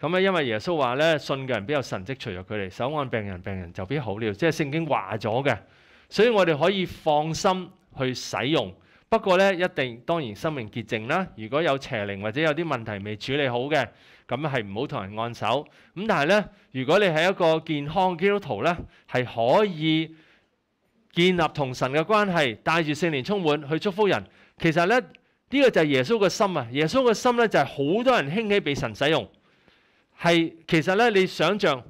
咁咧，因為耶穌話咧，信嘅人必有神蹟除咗佢哋，手按病人，病人就必好了。即係聖經話咗嘅，所以我哋可以放心去使用。不過咧，一定當然生命潔淨啦。如果有邪靈或者有啲問題未處理好嘅，咁係唔好同人按手。咁但係咧，如果你係一個健康基督徒咧，係可以建立同神嘅關係，帶住聖靈充滿去祝福人。其實咧，呢個就係耶穌嘅心啊！耶穌嘅心咧就係好多人興起被神使用。係，其實咧，你想象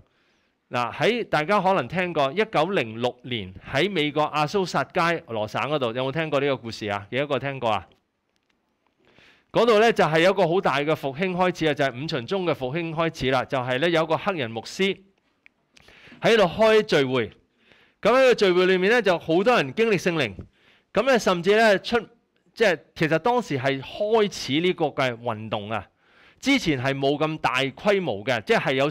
嗱，喺大家可能聽過一九零六年喺美國阿蘇薩街羅省嗰度，有冇聽過呢個故事啊？有一個聽過啊？嗰度咧就係有個好大嘅復興開始啊，就係五旬宗嘅復興開始啦。就係咧有個黑人牧師喺度開聚會，咁喺個聚會裏面咧就好多人經歷聖靈，咁咧甚至咧出即係其實當時係開始呢個嘅運動啊。之前係冇咁大規模嘅，即係有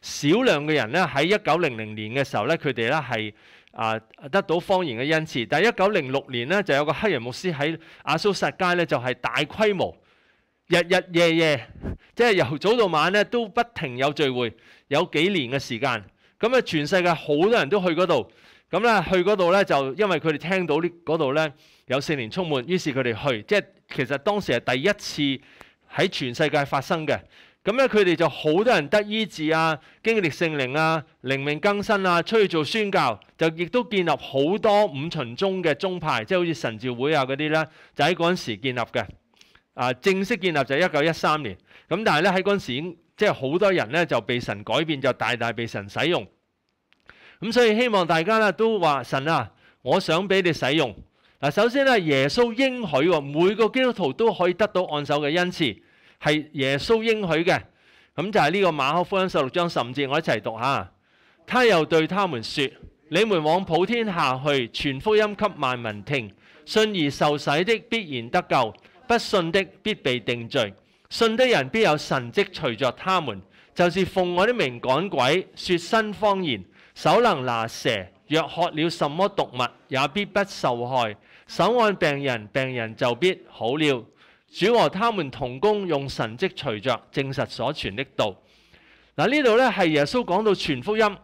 少量嘅人咧，喺一九零零年嘅時候咧，佢哋咧係啊得到方言嘅恩賜。但係一九零六年咧，就有個黑人牧師喺亞蘇薩街咧，就係大規模，日日夜夜，即係由早到晚咧都不停有聚會，有幾年嘅時間。咁啊，全世界好多人都去嗰度。咁咧去嗰度咧就因為佢哋聽到呢嗰度咧有四年充滿，於是佢哋去。即係其實當時係第一次。喺全世界發生嘅，咁咧佢哋就好多人得醫治啊，經歷聖靈啊，靈命更新啊，出去做宣教，就亦都建立好多五旬宗嘅宗派，即係好似神召會啊嗰啲咧，就喺嗰陣時建立嘅。啊，正式建立就一九一三年，咁但係咧喺嗰陣時，即係好多人咧就被神改變，就大大被神使用。咁所以希望大家咧都話神啊，我想俾你使用。嗱，首先咧，耶穌應許每個基督徒都可以得到按手嘅恩賜，係耶穌應許嘅。咁就係呢個馬可福音十六章，甚至我一齊讀下。他又對他們說：，你們往普天下去，全福音給萬民聽。信而受洗的必然得救，不信的必被定罪。信的人必有神迹隨着他们，就是奉我的名趕鬼，說新方言，手能拿蛇，若喝了什麼毒物，也必不受害。手按病人，病人就必好了。主和他们同工，用神迹随着，证实所传的道。嗱呢度咧系耶稣讲到传福音，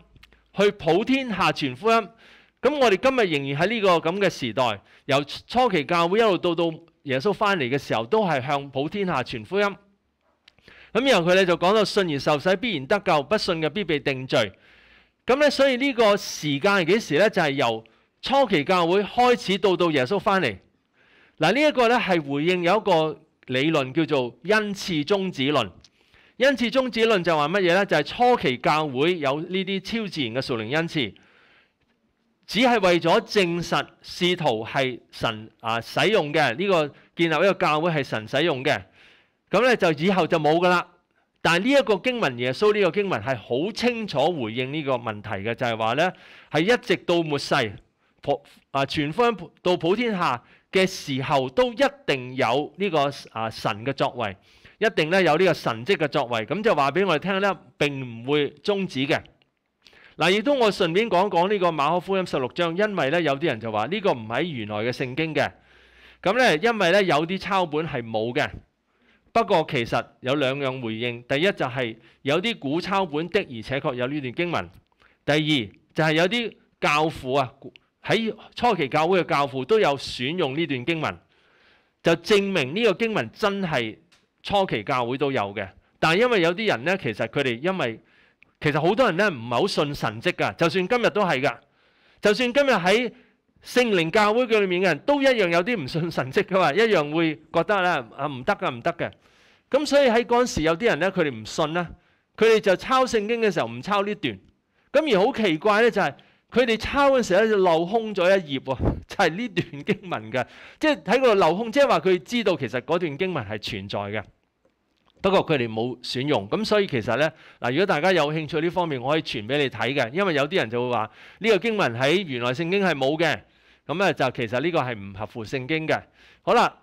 去普天下传福音。咁我哋今日仍然喺呢个咁嘅时代，由初期教会一路到到耶稣翻嚟嘅时候，都系向普天下传福音。咁然后佢咧就讲到信而受洗，必然得救；不信嘅必被定罪。咁咧所以呢个时间系几时咧？就系由初期教会开始到到耶稣翻嚟，嗱呢一个咧系回应有一个理论叫做恩赐终止论。恩赐终止论就话乜嘢咧？就系初期教会有呢啲超自然嘅属灵恩赐，只系为咗证实试图系神啊使用嘅呢个建立一个教会系神使用嘅。咁咧就以后就冇噶啦。但系呢一个经文耶稣呢个经文系好清楚回应呢个问题嘅，就系话咧系一直到末世。普啊，全福音到普天下嘅时候，都一定有呢个啊神嘅作为，一定咧有呢个神迹嘅作为。咁就话俾我哋听咧，并唔会终止嘅。嗱，亦都我顺便讲讲呢个马可福音十六章，因为咧有啲人就话呢个唔喺原来嘅圣经嘅。咁咧，因为咧有啲抄本系冇嘅。不过其实有两样回应：第一就系有啲古抄本的，而且确有呢段经文；第二就系有啲教父啊。喺初期教會嘅教父都有選用呢段經文，就證明呢個經文真係初期教會都有嘅。但係因為有啲人呢，其實佢哋因為其實好多人呢唔係好信神迹噶，就算今日都係噶。就算今日喺聖靈教會嘅裏面嘅人都一樣有啲唔信神迹噶嘛，一樣會覺得咧啊唔得噶唔得嘅。咁所以喺嗰陣時有啲人呢，佢哋唔信啦，佢哋就抄聖經嘅時候唔抄呢段。咁而好奇怪呢，就係。佢哋抄嗰時咧就漏空咗一頁喎，就係呢段經文嘅，即係喺嗰漏空，即係話佢知道其實嗰段經文係存在嘅，不過佢哋冇選用。咁所以其實咧嗱，如果大家有興趣呢方面，我可以傳俾你睇嘅，因為有啲人就會話呢個經文喺原來聖經係冇嘅，咁咧就其實呢個係唔合乎聖經嘅。好啦，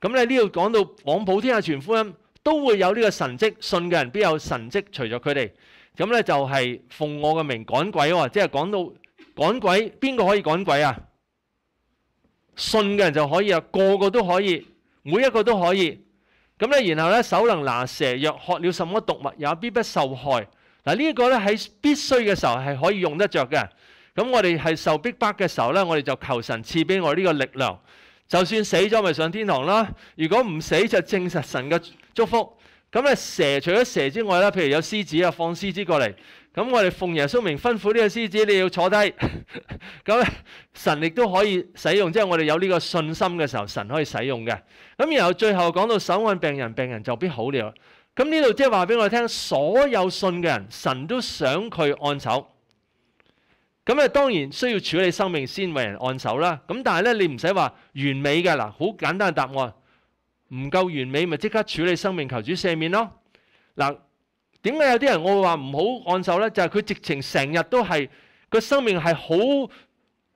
咁咧呢度講到廣普天下傳福音，都會有呢個神蹟，信嘅人必有神蹟，除咗佢哋。咁咧就係奉我嘅名趕鬼喎，即係講到趕鬼，邊個可以趕鬼啊？信嘅人就可以啊，個個都可以，每一個都可以。咁咧，然後咧手能拿蛇，若喝了什麼毒物，也必不受害。嗱，呢個咧喺必須嘅時候係可以用得着嘅。咁我哋係受逼迫嘅時候咧，我哋就求神賜俾我呢個力量。就算死咗咪上天堂啦，如果唔死就證實神嘅祝福。咁咧蛇除咗蛇之外咧，譬如有狮子啊，放狮子过嚟，咁我哋奉耶稣明吩咐呢个狮子你要坐低，咁神亦都可以使用，即系我哋有呢个信心嘅时候，神可以使用嘅。咁然后最后讲到手按病人，病人就必好了。咁呢度即系话俾我哋听，所有信嘅人，神都想佢按手。咁啊，当然需要处理生命先为人按手啦。咁但系咧你唔使话完美嘅嗱，好简单嘅答案。唔夠完美咪即刻處理生命，求主赦免咯。嗱，點解有啲人我話唔好按手咧？就係佢直情成日都係個生命係好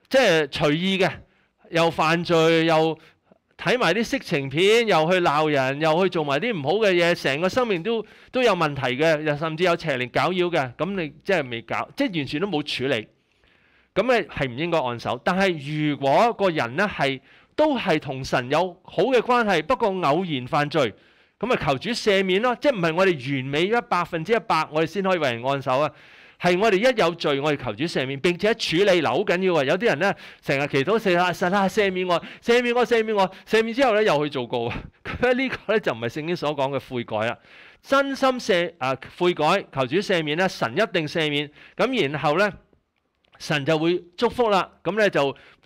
即係隨意嘅，又犯罪，又睇埋啲色情片，又去鬧人，又去做埋啲唔好嘅嘢，成個生命都都有問題嘅，又甚至有邪靈搞擾嘅。咁你即係未搞，即係完全都冇處理。咁你係唔應該按手。但係如果個人咧係，都系同神有好嘅关系，不过偶然犯罪，咁啊求主赦免咯，即系唔系我哋完美一百分之一百，我哋先可以为人按手啊，系我哋一有罪，我哋求主赦免，并且处理系好紧要啊！有啲人咧成日祈祷赦啊赦啊赦免我赦免我赦免我赦免之后咧又去做告咁呢个咧就唔系圣经所讲嘅悔改啦，真心赦啊悔改，求主赦免咧，神一定赦免。咁然后咧神就会祝福啦，咁咧就。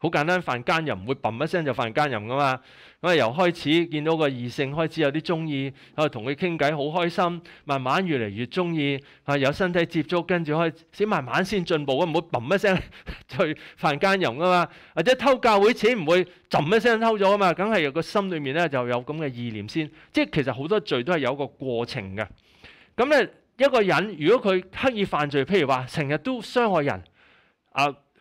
好簡單，犯奸淫唔會嘣一聲就犯奸淫噶嘛。咁啊，由開始見到個異性開始有啲中意，啊同佢傾偈好開心，慢慢越嚟越中意，啊有身體接觸，跟住開始慢慢先進步啊，唔會嘣一聲去犯奸淫噶嘛，或者偷教會錢唔會冧一聲偷咗啊嘛，梗係個心裏面咧就有咁嘅意念先。即係其實好多罪都係有一個過程嘅。咁咧一個人如果佢刻意犯罪，譬如話成日都傷害人啊。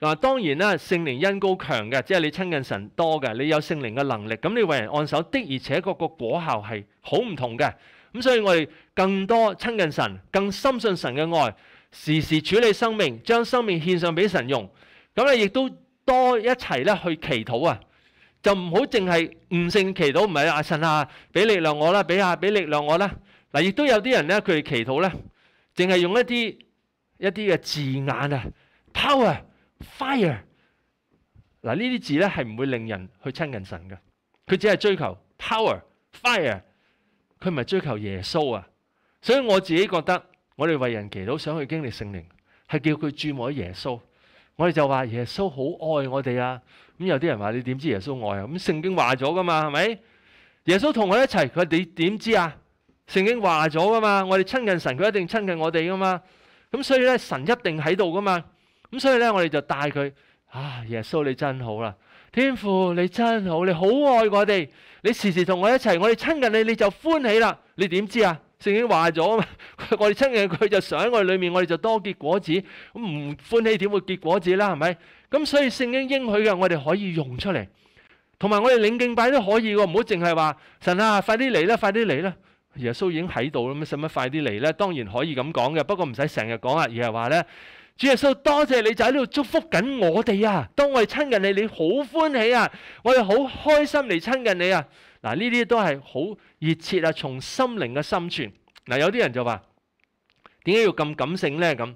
嗱，當然啦，聖靈恩高強嘅，即係你親近神多嘅，你有聖靈嘅能力，咁你為人按手的，而且個個果效係好唔同嘅。咁所以我哋更多親近神，更深信神嘅愛，時時處理生命，將生命獻上俾神用。咁咧亦都多一齊咧去祈禱啊！就唔好淨係悟性祈禱，唔係啊神啊，俾力量我啦，俾下俾力量我啦。嗱，亦都有啲人咧，佢哋祈禱咧，淨係用一啲一啲嘅字眼啊，power。fire 嗱呢啲字咧系唔会令人去亲近神嘅，佢只系追求 power，fire，佢唔系追求耶稣啊，所以我自己觉得我哋为人祈祷想去经历圣灵，系叫佢注目喺耶稣，我哋就话耶稣好爱我哋啊，咁有啲人话你点知耶稣爱啊，咁圣经话咗噶嘛，系咪？耶稣同我一齐，佢你点知啊？圣经话咗噶嘛，我哋亲近神，佢一定亲近我哋噶嘛，咁所以咧神一定喺度噶嘛。咁所以咧，我哋就带佢啊！耶稣你真好啦，天父你真好，你好爱我哋，你时时同我一齐，我哋亲近你你就欢喜啦。你点知啊？圣经话咗啊嘛，我哋亲近佢就想我里面，我哋就多结果子。咁唔欢喜点会结果子啦？系咪？咁所以圣经应许嘅，我哋可以用出嚟，同埋我哋领敬拜都可以喎。唔好净系话神啊，快啲嚟啦，快啲嚟啦！耶稣已经喺度啦，使乜快啲嚟咧？当然可以咁讲嘅，不过唔使成日讲啊，而系话咧。主耶稣多谢你就喺度祝福紧我哋啊！当我哋亲近你，你好欢喜啊！我哋好开心嚟亲近你啊！嗱，呢啲都系好热切啊，从心灵嘅深存。嗱，有啲人就话点解要咁感性咧？咁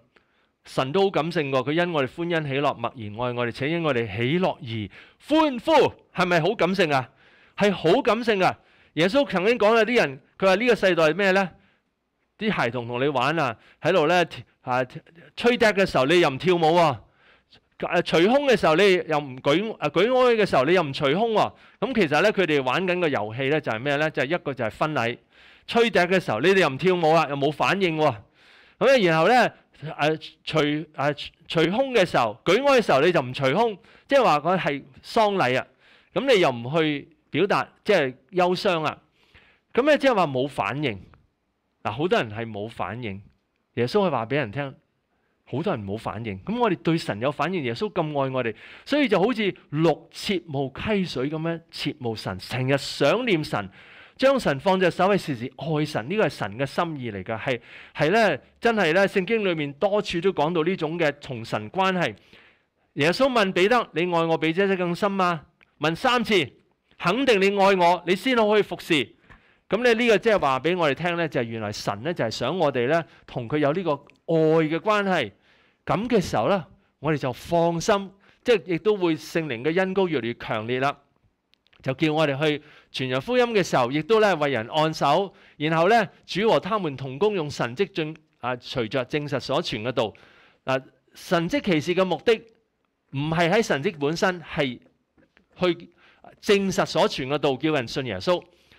神都好感性噶，佢因我哋欢欣喜乐，默然爱我哋，且因我哋喜乐而欢呼，系咪好感性啊？系好感性啊！耶稣曾经讲有啲人佢话呢个世代咩咧？啲孩童同你玩啊，喺度咧啊吹笛嘅時候你又唔跳舞喎，誒除空嘅時候你又唔舉啊、举哀嘅時候你又唔除空喎，咁其實咧佢哋玩緊個遊戲咧就係咩咧？就係一個就係婚禮，吹笛嘅時候你哋又唔跳舞啊，又冇反應喎，咁咧然後咧诶除诶除空嘅時候舉哀嘅時候你就唔除空，即係話佢係喪禮啊，咁你又唔去表達即係憂傷啊，咁咧即係話冇反應。嗱，好多人系冇反應，耶穌系話俾人聽，好多人冇反應。咁我哋對神有反應，耶穌咁愛我哋，所以就好似六切無溪水咁样切無神，成日想念神，將神放隻手，去时时愛神。呢個係神嘅心意嚟噶，係係咧，真係咧，聖經裏面多處都講到呢種嘅從神關係。耶穌問彼得：你愛我比姐姐更深嗎？問三次，肯定你愛我，你先可以服侍。咁咧呢个即系话俾我哋听咧，就原来神咧就系想我哋咧同佢有呢个爱嘅关系。咁嘅时候咧，我哋就放心，即系亦都会圣灵嘅恩高越嚟越强烈啦。就叫我哋去传扬福音嘅时候，亦都咧为人按手，然后咧主和他们同工用神迹进啊，随着证实所传嘅道。嗱，神迹歧事嘅目的唔系喺神迹本身，系去证实所传嘅道，叫人信耶稣。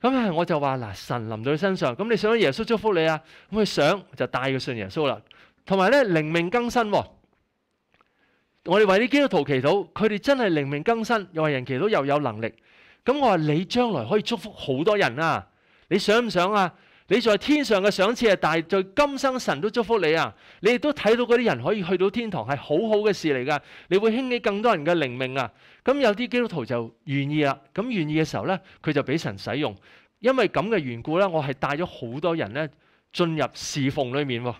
咁我就话嗱，神临到佢身上，咁你想耶稣祝福你啊？咁佢想就带佢信耶稣啦。同埋咧灵命更新，我哋为啲基督徒祈祷，佢哋真系灵命更新，又为人祈祷又有能力。咁我话你将来可以祝福好多人啊，你想唔想啊？你在天上嘅赏赐啊，但系在今生神都祝福你啊，你亦都睇到嗰啲人可以去到天堂係好好嘅事嚟噶，你會兴起更多人嘅靈命啊。咁有啲基督徒就願意啦，咁願意嘅時候咧，佢就俾神使用。因為咁嘅緣故咧，我係帶咗好多人咧進入侍奉裏面喎。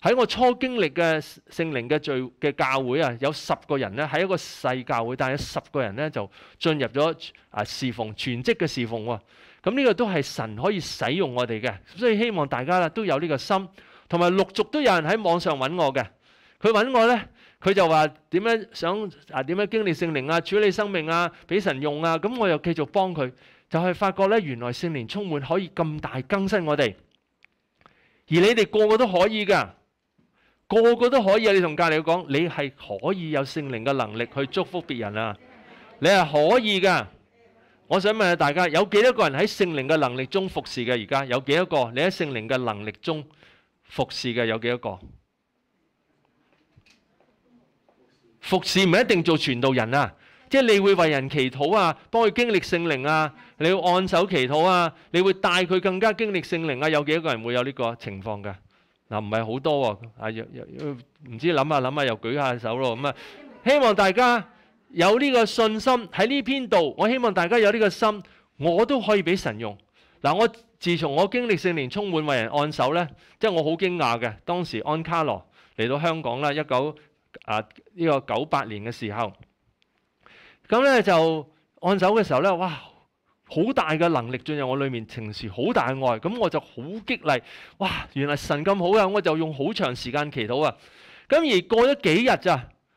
喺我初經歷嘅聖靈嘅聚嘅教會啊，有十個人咧喺一個世教會，但咗十個人咧就進入咗啊侍奉全職嘅侍奉喎。咁呢个都系神可以使用我哋嘅，所以希望大家咧都有呢个心，同埋陆续都有人喺网上揾我嘅，佢揾我呢，佢就话点样想啊点样经历圣灵啊，处理生命啊，俾神用啊，咁我又继续帮佢，就系发觉呢，原来圣灵充满可以咁大更新我哋，而你哋个个都可以噶，个个都可以啊！你同隔篱讲，你系可以有圣灵嘅能力去祝福别人啊，你系可以噶。我想問下大家，有幾多個人喺聖靈嘅能力中服侍嘅？而家有幾多個？你喺聖靈嘅能力中服侍嘅有幾多個？服侍唔一定做傳道人啊，即係你會為人祈禱啊，帮佢經歷聖靈啊，你要按手祈禱啊，你會帶佢更加經歷聖靈啊。有幾多個人會有呢個情況噶？嗱，唔係好多喎。啊，又又唔知諗下諗下又舉下手咯。咁啊，希望大家。有呢個信心喺呢篇度，我希望大家有呢個心，我都可以俾神用。嗱，我自從我經歷聖年充滿為人按手咧，即係我好驚訝嘅。當時安卡羅嚟到香港啦，一九啊呢個九八年嘅時候，咁咧就按手嘅時候咧，哇！好大嘅能力進入我裏面，情時好大愛，咁我就好激勵。哇！原來神咁好啊，我就用好長時間祈禱啊。咁而過咗幾日咋？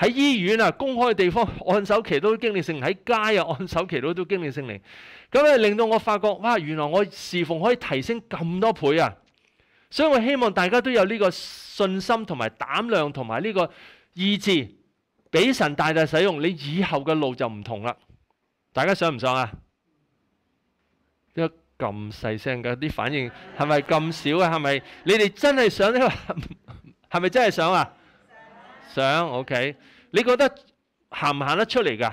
喺醫院啊，公開地方按手祈禱經歷聖靈；喺街啊，按手祈禱都經歷聖靈。咁咧令到我發覺，哇！原來我侍奉可以提升咁多倍啊！所以我希望大家都有呢個信心同埋膽量同埋呢個意志，俾神大大使用，你以後嘅路就唔同啦。大家想唔想啊？一咁細聲嘅啲反應係咪咁少啊？係咪你哋真係想？係咪真係想啊？想，OK。你觉得行唔行得出嚟噶？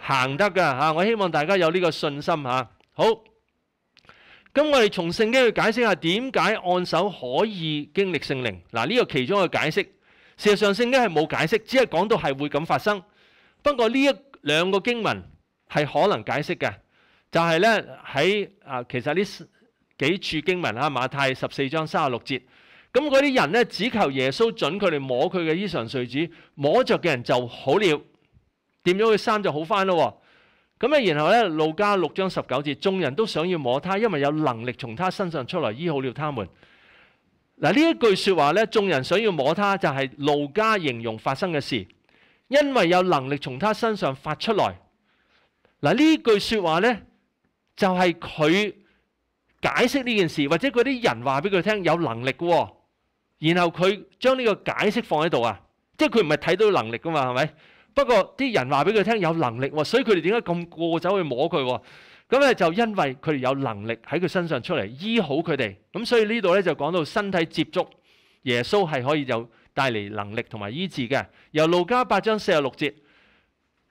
行得噶吓，我希望大家有呢个信心嚇。好，咁我哋从圣经去解释下点解按手可以经历圣灵。嗱呢个其中嘅解释，事实上圣经系冇解释，只系讲到系会咁发生。不过呢一两个经文系可能解释嘅，就系咧喺啊，其实呢几处经文啊，马太十四章三十六节。咁嗰啲人咧，只求耶穌準佢哋摸佢嘅衣裳碎纸，摸着嘅人就好了，掂咗佢衫就好翻咯。咁啊，然後咧路加六章十九節，眾人都想要摸他，因為有能力從他身上出来醫好了他們。嗱呢一句说話咧，眾人想要摸他，就係路加形容發生嘅事，因為有能力從他身上發出來。嗱呢句说話咧，就係佢解釋呢件事，或者嗰啲人話俾佢聽有能力喎。然后佢将呢个解释放喺度啊，即系佢唔系睇到能力噶嘛，系咪？不过啲人话俾佢听有能力，所以佢哋点解咁过走去摸佢？咁咧就因为佢哋有能力喺佢身上出嚟医好佢哋，咁所以呢度咧就讲到身体接触耶稣系可以有带嚟能力同埋医治嘅。由路加八章四十六节，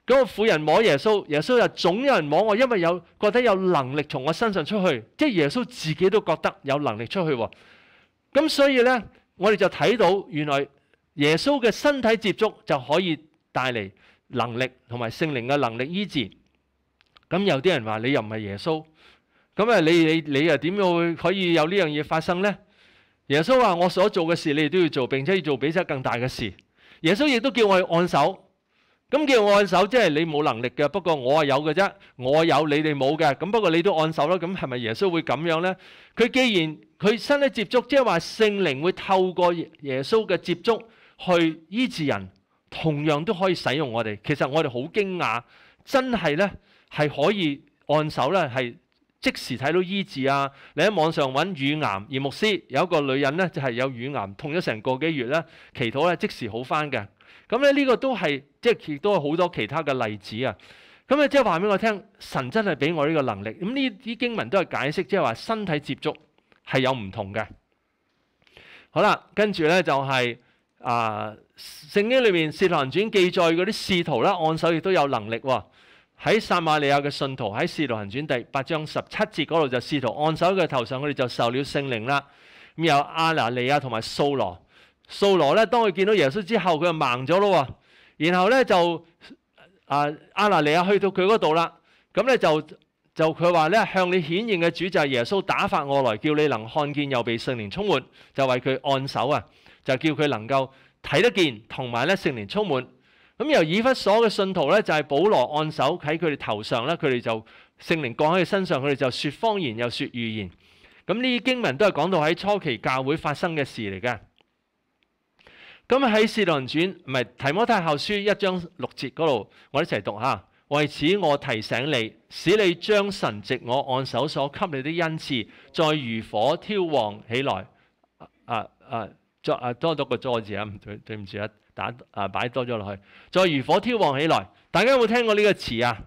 嗰个婦人摸耶稣，耶稣又总有人摸我，因为有觉得有能力从我身上出去，即系耶稣自己都觉得有能力出去。咁所以咧。我哋就睇到原來耶穌嘅身體接觸就可以帶嚟能力同埋聖靈嘅能力医治。咁有啲人話你又唔係耶穌，咁啊你你你又點样會可以有呢樣嘢發生咧？耶穌話我所做嘅事你哋都要做，並且要做比這更大嘅事。耶穌亦都叫我去按手。咁叫按手，即系你冇能力嘅。不過我係有嘅啫，我有你哋冇嘅。咁不過你都按手啦。咁係咪耶穌會咁樣咧？佢既然佢身體接觸，即係話聖靈會透過耶穌嘅接觸去醫治人，同樣都可以使用我哋。其實我哋好驚訝，真係咧係可以按手咧，係即時睇到醫治啊！你喺網上揾乳癌而牧師有一個女人咧，就係有乳癌痛咗成個幾月啦，祈禱咧即時好翻嘅。咁咧呢個都係即係亦都係好多其他嘅例子啊！咁咧即係話俾我聽，神真係俾我呢個能力。咁呢啲經文都係解釋，即係話身體接觸係有唔同嘅。好啦，跟住咧就係啊聖經裏面《士徒行傳》記載嗰啲試圖啦，按手亦都有能力喎。喺撒瑪利亞嘅信徒喺《士徒行傳》第八章十七節嗰度就試圖按手嘅頭上，佢哋就受了聖靈啦。咁有亞拿利亞同埋掃羅。扫罗咧，当佢见到耶稣之后，佢就盲咗咯喎。然后咧就啊，阿拿尼亚去到佢嗰度啦。咁咧就就佢话咧，向你显现嘅主就系耶稣，打发我来叫你能看见，又被圣灵充满，就为佢按手啊，就叫佢能够睇得见，同埋咧圣灵充满。咁由以弗所嘅信徒咧，就系保罗按手喺佢哋头上咧，佢哋就圣灵降喺佢身上，佢哋就说方言又说预言。咁呢啲经文都系讲到喺初期教会发生嘅事嚟嘅。咁喺《四諦輪傳》唔係《提摩太後書》一章六節嗰度，我一齊讀下。為此我提醒你，使你將神藉我按手所給你的恩賜，再如火挑旺起來。啊啊，作啊多咗個再字啊，對对唔住啊，打啊擺多咗落去。再如火挑旺起來，大家有冇聽過呢個詞啊？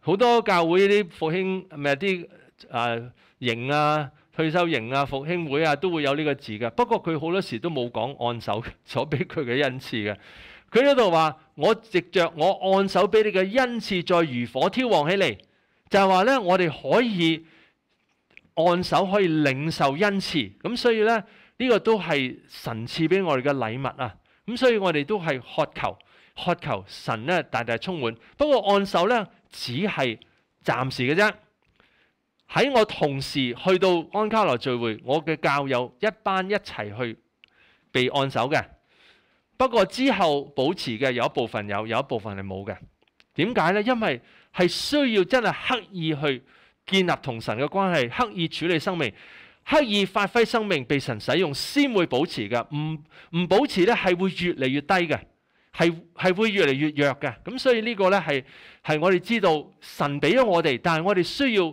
好多教會啲復興咩啲啊型啊。退休营啊，復興會啊，都會有呢個字嘅。不過佢好多時都冇講按手 所俾佢嘅恩賜嘅。佢嗰度話：我藉着我按手俾你嘅恩賜，再如火挑旺起嚟，就係話咧，我哋可以按手可以領受恩賜。咁所以咧，呢個都係神賜俾我哋嘅禮物啊。咁所以我哋都係渴求、渴求神咧，大大充滿。不過按手咧，只係暫時嘅啫。喺我同時去到安卡羅聚会，我嘅教友一班一齐去被按手嘅。不过之后保持嘅有一部分有，有一部分系冇嘅。点解呢？因为系需要真系刻意去建立同神嘅关系，刻意处理生命，刻意发挥生命被神使用，先会保持嘅。唔唔保持呢，系会越嚟越低嘅，系系会越嚟越弱嘅。咁所以呢个呢，系系我哋知道神俾咗我哋，但系我哋需要。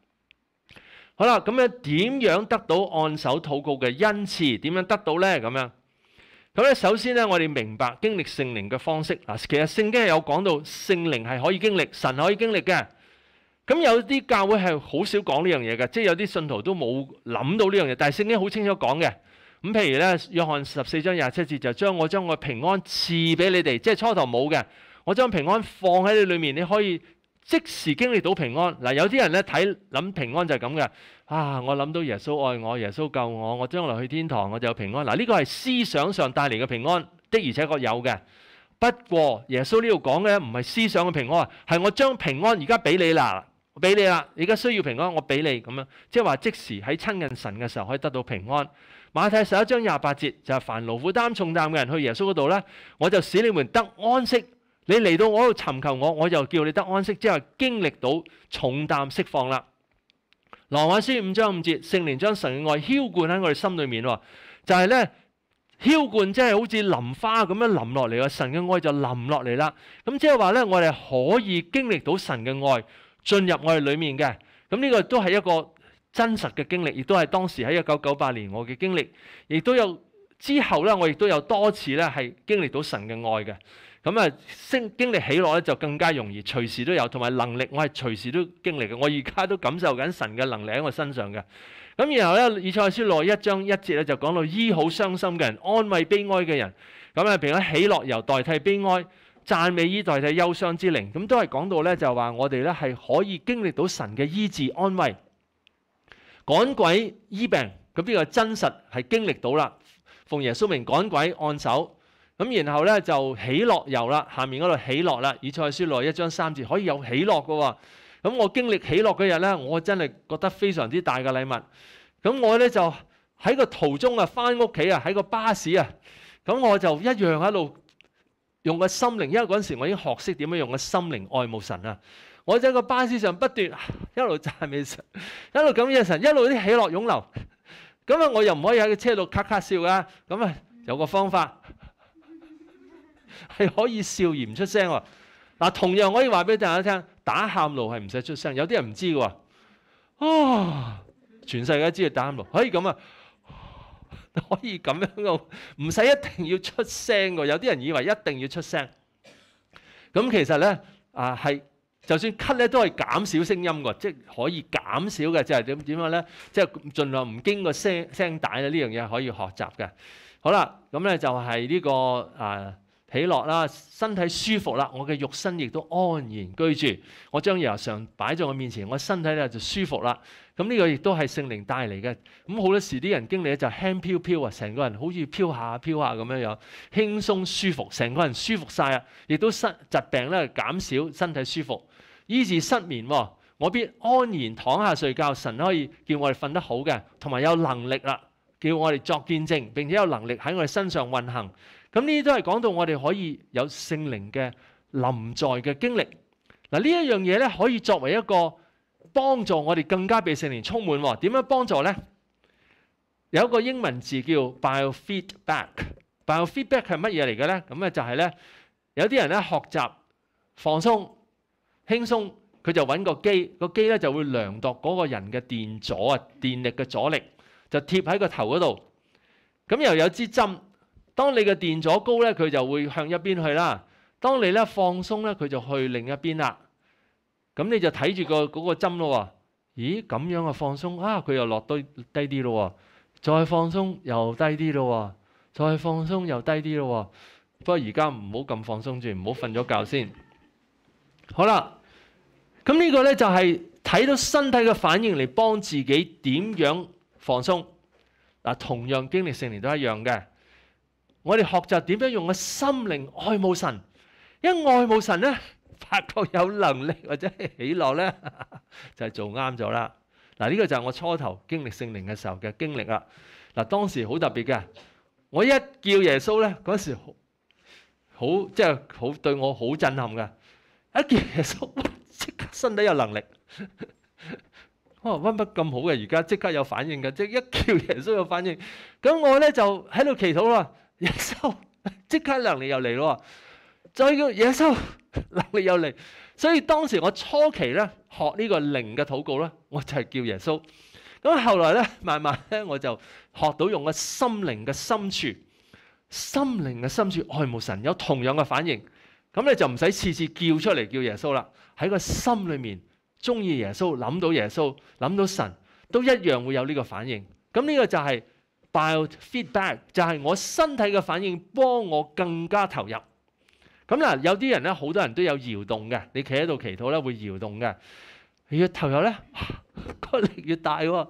好啦，咁样点样得到按手祷告嘅恩赐？点样得到呢？咁样，咁咧，首先咧，我哋明白经历圣灵嘅方式啊。其实圣经系有讲到圣灵系可以经历，神可以经历嘅。咁有啲教会系好少讲呢样嘢嘅，即系有啲信徒都冇谂到呢样嘢。但系圣经好清楚讲嘅。咁譬如咧，约翰十四章廿七节就将我将我平安赐俾你哋，即系初头冇嘅，我将平安放喺你里面，你可以。即時經歷到平安。嗱，有啲人咧睇諗平安就係咁嘅。啊，我諗到耶穌愛我，耶穌救我，我將來去天堂我就有平安。嗱，呢個係思想上帶嚟嘅平安，的而且確有嘅。不過耶穌呢度講嘅唔係思想嘅平安，係我將平安而家俾你啦，俾你啦。而家需要平安，我俾你咁樣，即係話即時喺親近神嘅時候可以得到平安。馬太十一章廿八節就係凡勞苦擔重擔嘅人去耶穌嗰度咧，我就使你們得安息。你嚟到我度寻求我，我就叫你得安息，之后经历到重担释放啦。罗马书五章五节，圣灵将神嘅爱浇灌喺我哋心里面喎，就系咧浇灌，即系好似淋花咁样淋落嚟啊！神嘅爱就淋落嚟啦。咁即系话咧，我哋可以经历到神嘅爱进入我哋里面嘅。咁呢个都系一个真实嘅经历，亦都系当时喺一九九八年我嘅经历，亦都有之后咧，我亦都有多次咧系经历到神嘅爱嘅。咁啊，經經歷喜樂咧就更加容易，隨時都有，同埋能力，我係隨時都經歷嘅。我而家都感受緊神嘅能力喺我身上嘅。咁然後咧，以賽斯內一章一節咧就講到醫好傷心嘅人，安慰悲哀嘅人。咁啊，平咗喜樂由代替悲哀，讚美醫代替憂傷之靈。咁都係講到咧，就話我哋咧係可以經歷到神嘅醫治、安慰、趕鬼、醫病。咁呢個真實係經歷到啦？奉耶穌名趕鬼按手。咁然後咧就喜樂遊啦，下面嗰度喜樂啦，以賽書內一章三節可以有喜樂噶喎。咁我經歷喜樂嘅日咧，我真係覺得非常之大嘅禮物。咁我咧就喺個途中啊，翻屋企啊，喺個巴士啊，咁我就一樣喺度用個心靈，因為嗰陣時我已經學識點樣用個心靈愛慕神啦。我喺個巴士上不斷一路讚美神，一路感恩神，一路啲喜樂湧流。咁啊，我又唔可以喺個車度咔咔笑噶，咁啊有個方法。係可以笑而唔出聲喎。嗱，同樣可以話俾大家聽，打喊路係唔使出聲。有啲人唔知嘅喎，啊，全世界知道打喊路可以咁啊，可以咁樣嘅，唔使一定要出聲嘅。有啲人以為一定要出聲。咁其實咧啊，係就算咳咧都係減少聲音喎，即係可以減少嘅，即係點點樣咧？即係盡量唔經過聲聲帶咧，呢樣嘢可以學習嘅。好啦，咁咧就係呢個啊。喜落啦，身體舒服啦，我嘅肉身亦都安然居住。我將油常擺在我面前，我身體咧就舒服啦。咁呢個亦都係聖靈帶嚟嘅。咁好多時啲人經歷咧就輕飄飄啊，成個人好似飄下飄下咁樣樣，輕鬆舒服，成個人舒服晒啊，亦都失疾病咧減少，身體舒服。於是失眠喎，我必安然躺下睡覺，神可以叫我哋瞓得好嘅，同埋有能力啦，叫我哋作見證，並且有能力喺我哋身上運行。咁呢啲都係講到我哋可以有聖靈嘅臨在嘅經歷。嗱呢一樣嘢咧，可以作為一個幫助我哋更加被聖靈充滿。點樣幫助咧？有個英文字叫 biofeedback。biofeedback 系乜嘢嚟嘅咧？咁咧就係咧，有啲人咧學習放鬆、輕鬆，佢就揾個機，個機咧就會量度嗰個人嘅電阻啊、電力嘅阻力，就貼喺個頭嗰度。咁又有支針。當你嘅電阻高咧，佢就會向一邊去啦。當你咧放鬆咧，佢就去另一邊啦。咁你就睇住個嗰個針咯喎。咦，咁樣啊放鬆啊，佢又落低低啲咯喎。再放鬆又低啲咯喎。再放鬆又低啲咯喎。不過而家唔好咁放鬆住，唔好瞓咗覺先。好啦，咁呢個咧就係睇到身體嘅反應嚟幫自己點樣放鬆嗱。同樣經歷成年都一樣嘅。我哋學習點樣用個心靈愛慕神，因愛慕神咧，發覺有能力或者喜乐咧，就係做啱咗啦。嗱呢個就係我初頭經歷聖靈嘅時候嘅經歷啦。嗱當時好特別嘅，我一叫耶穌咧嗰時好即係好對我好震撼噶。一叫耶穌 即刻身体有能力。我話乜乜咁好嘅，而家即刻有反應嘅，即系一叫耶穌有反應。咁我咧就喺度祈禱啦。耶稣即刻能力又嚟咯，再叫耶稣能力又嚟，所以当时我初期咧学呢个灵嘅祷告咧，我就系叫耶稣。咁后来咧，慢慢咧我就学到用个心灵嘅深处，心灵嘅深处爱慕神有同样嘅反应。咁你就唔使次次叫出嚟叫耶稣啦，喺个心里面中意耶稣，谂到耶稣，谂到神，都一样会有呢个反应。咁呢个就系。b o feedback 就係我身體嘅反應幫我更加投入。咁嗱，有啲人咧，好多人都有搖動嘅，你企喺度祈禱咧會搖動嘅。越投入咧，力越大喎。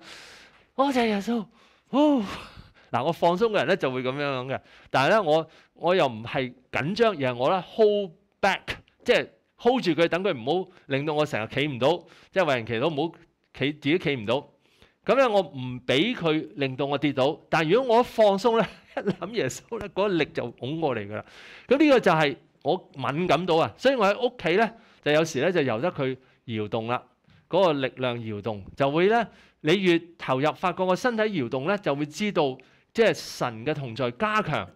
多謝耶穌。嗱，我放鬆嘅人咧就會咁樣樣嘅，但係咧我我又唔係緊張，而係我咧 hold back，即係 hold 住佢，等佢唔好令到我成日企唔到，即係為人祈禱唔好企自己企唔到。咁咧，我唔俾佢令到我跌倒。但系如果我一放松咧，一谂耶穌咧，嗰力就拱過嚟噶啦。咁呢個就係我敏感到啊！所以我喺屋企咧，就有時咧就由得佢搖動啦，嗰個力量搖動就會咧，你越投入發覺個身體搖動咧，就會知道即係神嘅同在加強，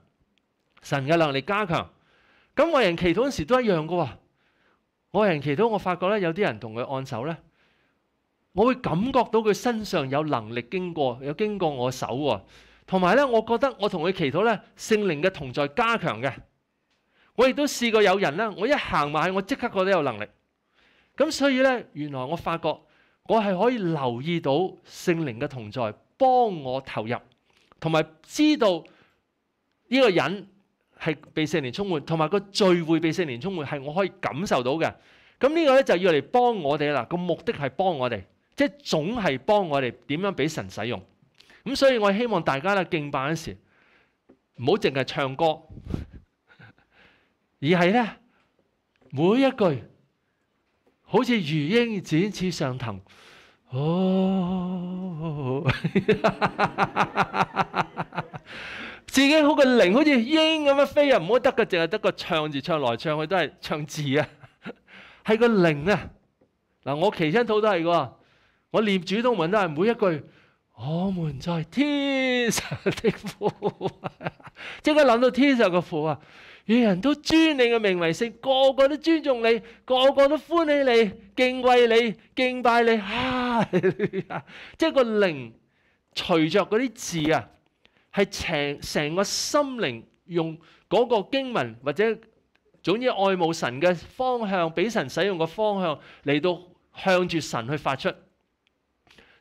神嘅能力加強。咁我人祈禱時都一樣噶喎，我人祈禱我發覺咧有啲人同佢按手咧。我会感觉到佢身上有能力经过，有经过我手喎，同埋咧，我觉得我同佢祈祷咧，圣灵嘅同在加强嘅。我亦都试过有人咧，我一行埋，去，我即刻觉得有能力。咁所以咧，原来我发觉我系可以留意到圣灵嘅同在，帮我投入，同埋知道呢个人系被圣灵充满，同埋个聚会被圣灵充满，系我可以感受到嘅。咁呢个咧就要嚟帮我哋啦，个目的系帮我哋。即係總係幫我哋點樣俾神使用，咁所以我希望大家咧敬拜嗰時唔好淨係唱歌，而係咧每一句好似如英展翅上騰，哦，自己好個靈，好似鷹咁樣飛啊！唔好得嘅，淨係得個唱字唱來唱去都係唱字啊，係個靈啊！嗱，我騎親肚都係喎。我念主动文都系每一句，我们在天上的父，即刻谂到天上嘅父啊！人都尊你嘅名为圣，个个都尊重你，个个都欢喜你、敬畏你、敬拜你啊！即系个灵随着嗰啲字啊，系成成个心灵用嗰个经文或者总之爱慕神嘅方向，俾神使用嘅方向嚟到向住神去发出。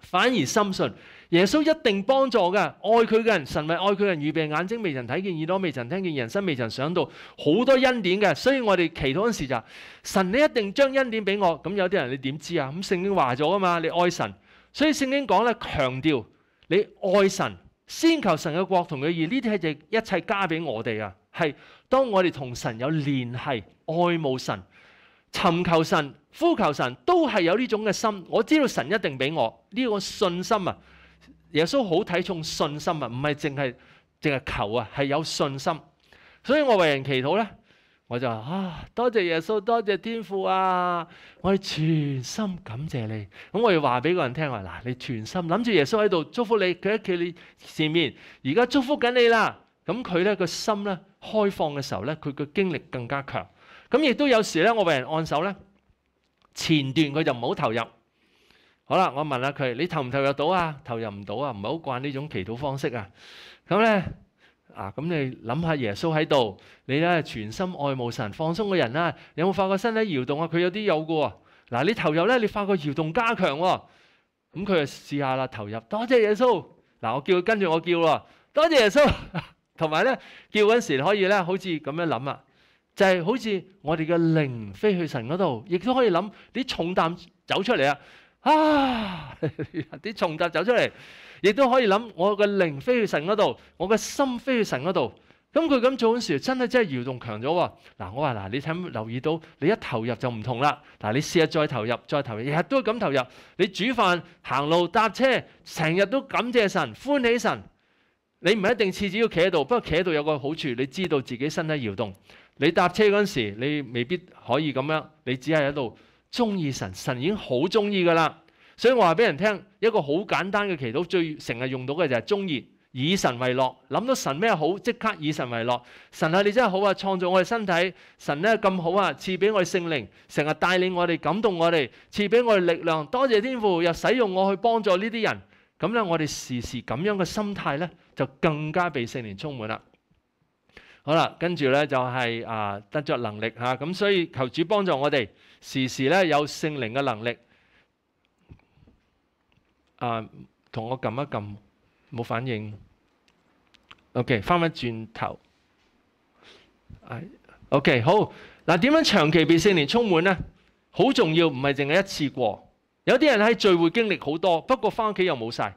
反而深信耶稣一定帮助噶，爱佢嘅人，神为爱佢人预备眼睛未曾睇见，耳朵未曾听见，人生未曾想到好多恩典嘅，所以我哋祈祷嗰阵时就，神你一定将恩典俾我，咁有啲人你点知啊？咁圣经话咗啊嘛，你爱神，所以圣经讲咧强调你爱神，先求神嘅国同嘅义，呢啲系就一切加俾我哋啊，系当我哋同神有联系，爱慕神。寻求神、呼求神，都系有呢种嘅心。我知道神一定俾我呢个信心啊！耶稣好睇重信心啊，唔系净系净系求啊，系有信心。所以我为人祈祷咧，我就话啊，多谢耶稣，多谢天父啊，我哋全心感谢你。咁我要话俾个人听，話话嗱，你全心谂住耶稣喺度祝福你，佢喺企你前面，而家祝福紧你啦。咁佢咧个心咧开放嘅时候咧，佢嘅经历更加强。咁亦都有時咧，我為人按手咧，前段佢就唔好投入。好啦，我問下佢：你投唔投入到啊？投入唔到啊？唔係好慣呢種祈禱方式啊。咁咧啊，咁你諗下耶穌喺度，你咧全心愛慕神，放鬆個人啦。有冇發個身體搖動啊？佢有啲有嘅喎。嗱，你投入咧，你發個搖動加強喎。咁佢就試下啦，投入。多謝耶穌。嗱，我叫佢跟住我叫喎。多謝耶穌。同埋咧，叫嗰時可以咧，好似咁樣諗啊。就係好似我哋嘅靈飛去神嗰度，亦都可以諗啲重擔走出嚟啊！啊，啲重擔走出嚟，亦都可以諗我嘅靈飛去神嗰度，我嘅心飛去神嗰度。咁佢咁做嗰時，真係真係搖動強咗喎！嗱，我話嗱，你睇留意到，你一投入就唔同啦。嗱，你試下再投入，再投入，日日都咁投入。你煮飯、行路、搭車，成日都感謝神、歡喜神。你唔一定次次要企喺度，不过企喺度有个好处，你知道自己身体摇动。你搭车嗰时，你未必可以咁样，你只系喺度中意神，神已经好中意噶啦。所以我话俾人听，一个好简单嘅祈祷，最成日用到嘅就系中意，以神为乐，谂到神咩好，即刻以神为乐。神啊，你真系好啊，创造我哋身体，神咧咁好啊，赐俾我哋聖灵，成日带领我哋感动我哋，赐俾我哋力量。多谢天父，又使用我去帮助呢啲人。咁咧，我哋时时咁样嘅心态咧。就更加被聖靈充滿啦。好啦，跟住咧就係啊得着能力嚇，咁所以求主幫助我哋時時咧有聖靈嘅能力啊，同我撳一撳冇反應。OK，翻返轉頭。OK，好嗱，點樣長期被聖靈充滿咧？好重要，唔係淨係一次過。有啲人喺聚會經歷好多，不過翻屋企又冇晒。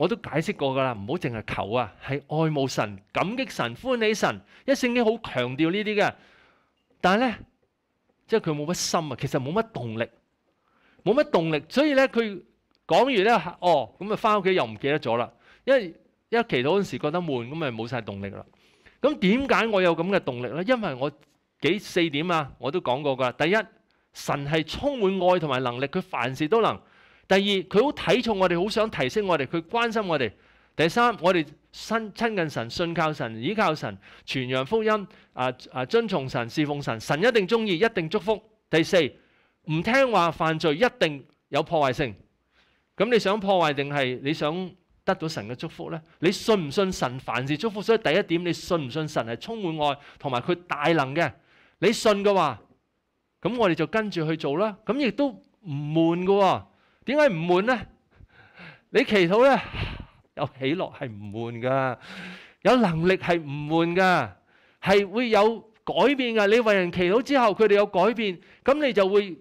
我都解釋過噶啦，唔好淨係求啊，係愛慕神、感激神、歡喜神。一聖經好強調呢啲嘅，但係咧，即係佢冇乜心啊，其實冇乜動力，冇乜動力。所以咧，佢講完咧，哦，咁啊，翻屋企又唔記得咗啦。因為一祈禱嗰陣時覺得悶，咁咪冇晒動力啦。咁點解我有咁嘅動力咧？因為我幾四點啊，我都講過噶第一，神係充滿愛同埋能力，佢凡事都能。第二佢好體重我哋，好想提升我哋，佢關心我哋。第三，我哋親亲近神，信靠神，倚靠神，傳揚福音，啊啊，遵從神，侍奉神，神一定中意，一定祝福。第四，唔聽話犯罪一定有破壞性。咁你想破壞定系你想得到神嘅祝福咧？你信唔信神？凡事祝福。所以第一點，你信唔信神係充滿愛同埋佢大能嘅？你信嘅話，咁我哋就跟住去做啦。咁亦都唔悶嘅喎。点解唔满呢？你祈祷咧，有喜乐系唔满噶，有能力系唔满噶，系会有改变噶。你为人祈祷之后，佢哋有改变，咁你就会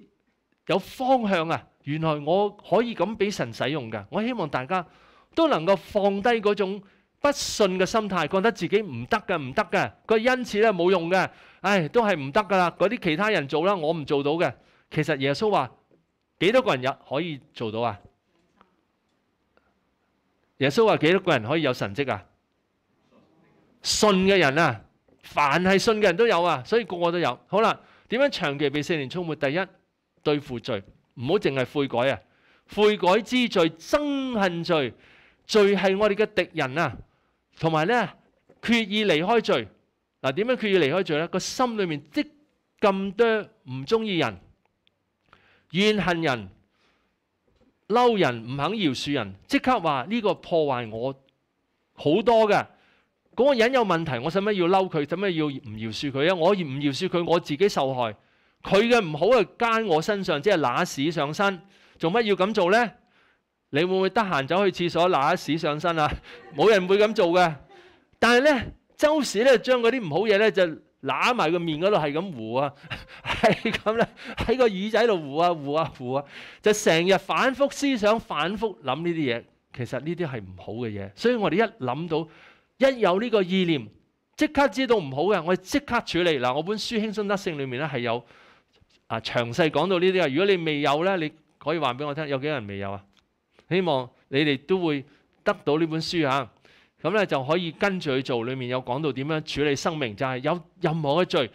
有方向啊！原来我可以咁俾神使用噶。我希望大家都能够放低嗰种不信嘅心态，觉得自己唔得嘅，唔得嘅，个因此咧冇用嘅，唉，都系唔得噶啦。嗰啲其他人做啦，我唔做到嘅。其实耶稣话。几多个人有可以做到啊？耶稣话几多个人可以有神迹啊？信嘅人啊，凡系信嘅人都有啊，所以个个都有。好啦，点样长期被四年充满？第一，对付罪，唔好净系悔改啊，悔改之罪、憎恨罪、罪系我哋嘅敌人啊。同埋咧，决意离开罪。嗱，点样决意离开罪咧？个心里面即咁多唔中意人。怨恨人、嬲人唔肯饶恕人，即刻话呢个破坏我好多嘅嗰个人有问题，我使乜要嬲佢？使乜要唔饶恕佢啊？我唔饶恕佢，我自己受害，佢嘅唔好啊，奸我身上，即系攋屎上身，做乜要咁做呢？你会唔会得闲走去厕所攋屎上身啊？冇人会咁做嘅，但系呢，周氏咧将嗰啲唔好嘢咧就。揦埋個面嗰度係咁糊啊，係咁咧喺個耳仔度糊啊糊啊糊啊，就成日反覆思想、反覆諗呢啲嘢，其實呢啲係唔好嘅嘢。所以我哋一諗到一有呢個意念，即刻知道唔好嘅，我哋即刻處理。嗱，我本書《輕鬆得勝》裏面咧係有啊，詳細講到呢啲啊。如果你未有咧，你可以話俾我聽，有幾多人未有啊？希望你哋都會得到呢本書嚇。咁咧就可以跟住去做，里面有讲到点样处理生命，就系有任何嘅罪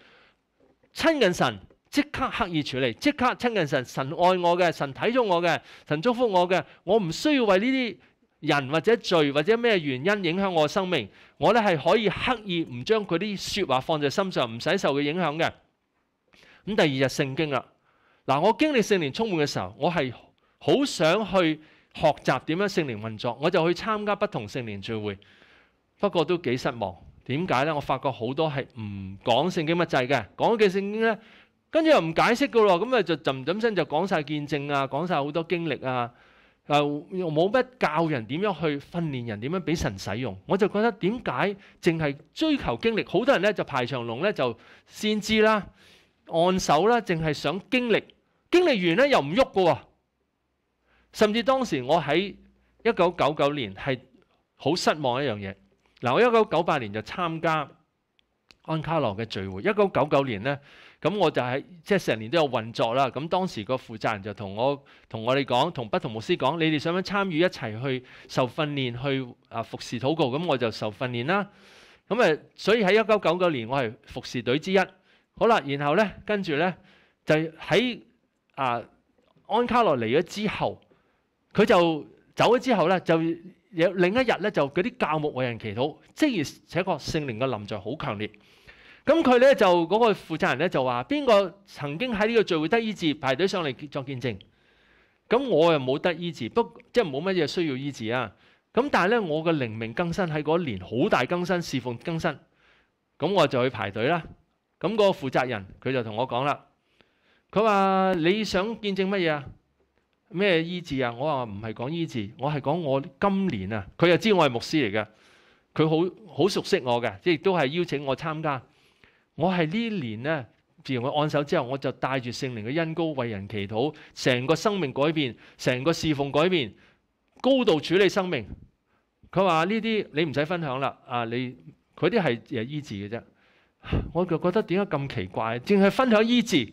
亲近神，即刻刻意处理，即刻亲近神。神爱我嘅，神睇中我嘅，神祝福我嘅，我唔需要为呢啲人或者罪或者咩原因影响我生命。我咧系可以刻意唔将佢啲说话放在心上，唔使受佢影响嘅。咁第二日圣经啦，嗱，我经历圣年充满嘅时候，我系好想去。學習點樣聖靈運作，我就去參加不同聖靈聚會，不過都幾失望。點解呢？我發覺好多係唔講聖經乜質嘅，講嘅聖經呢，跟住又唔解釋噶咯。咁咪就浸浸身就講晒見證啊，講晒好多經歷啊，又又冇乜教人點樣去訓練人點樣俾神使用。我就覺得點解淨係追求經歷，好多人呢就排長龍呢，就先知啦、按手啦，淨係想經歷，經歷完呢又唔喐噶喎。甚至當時我喺一九九九年係好失望一樣嘢。嗱，我一九九八年就參加安卡羅嘅聚會，一九九九年咧，咁我就係即係成年都有運作啦。咁當時個負責人就同我同我哋講，同不同牧師講，你哋想唔想參與一齊去受訓練，去啊服侍禱告？咁我就受訓練啦。咁誒，所以喺一九九九年我係服侍隊之一。好啦，然後咧，跟住咧就喺啊安卡羅嚟咗之後。佢就走咗之後咧，就有另一日咧，就嗰啲教牧為人祈禱，即係而且個聖靈嘅臨在好強烈。咁佢咧就嗰個負責人咧就話：邊個曾經喺呢個聚會得醫治，排隊上嚟作見證？咁我又冇得醫治，不即係冇乜嘢需要醫治啊。咁但係咧，我嘅靈命更新喺嗰一年好大更新，侍奉更新。咁我就去排隊啦。咁嗰個負責人佢就同我講啦：佢話你想見證乜嘢啊？咩医治啊？我话唔系讲医治，我系讲我今年啊，佢又知我系牧师嚟嘅，佢好好熟悉我嘅，即亦都系邀请我参加。我系呢年呢，自从佢按手之后，我就带住圣灵嘅恩高为人祈祷，成个生命改变，成个侍奉改变，高度处理生命。佢话呢啲你唔使分享啦，啊你佢啲系诶医治嘅啫。我就觉得点解咁奇怪，净系分享医治。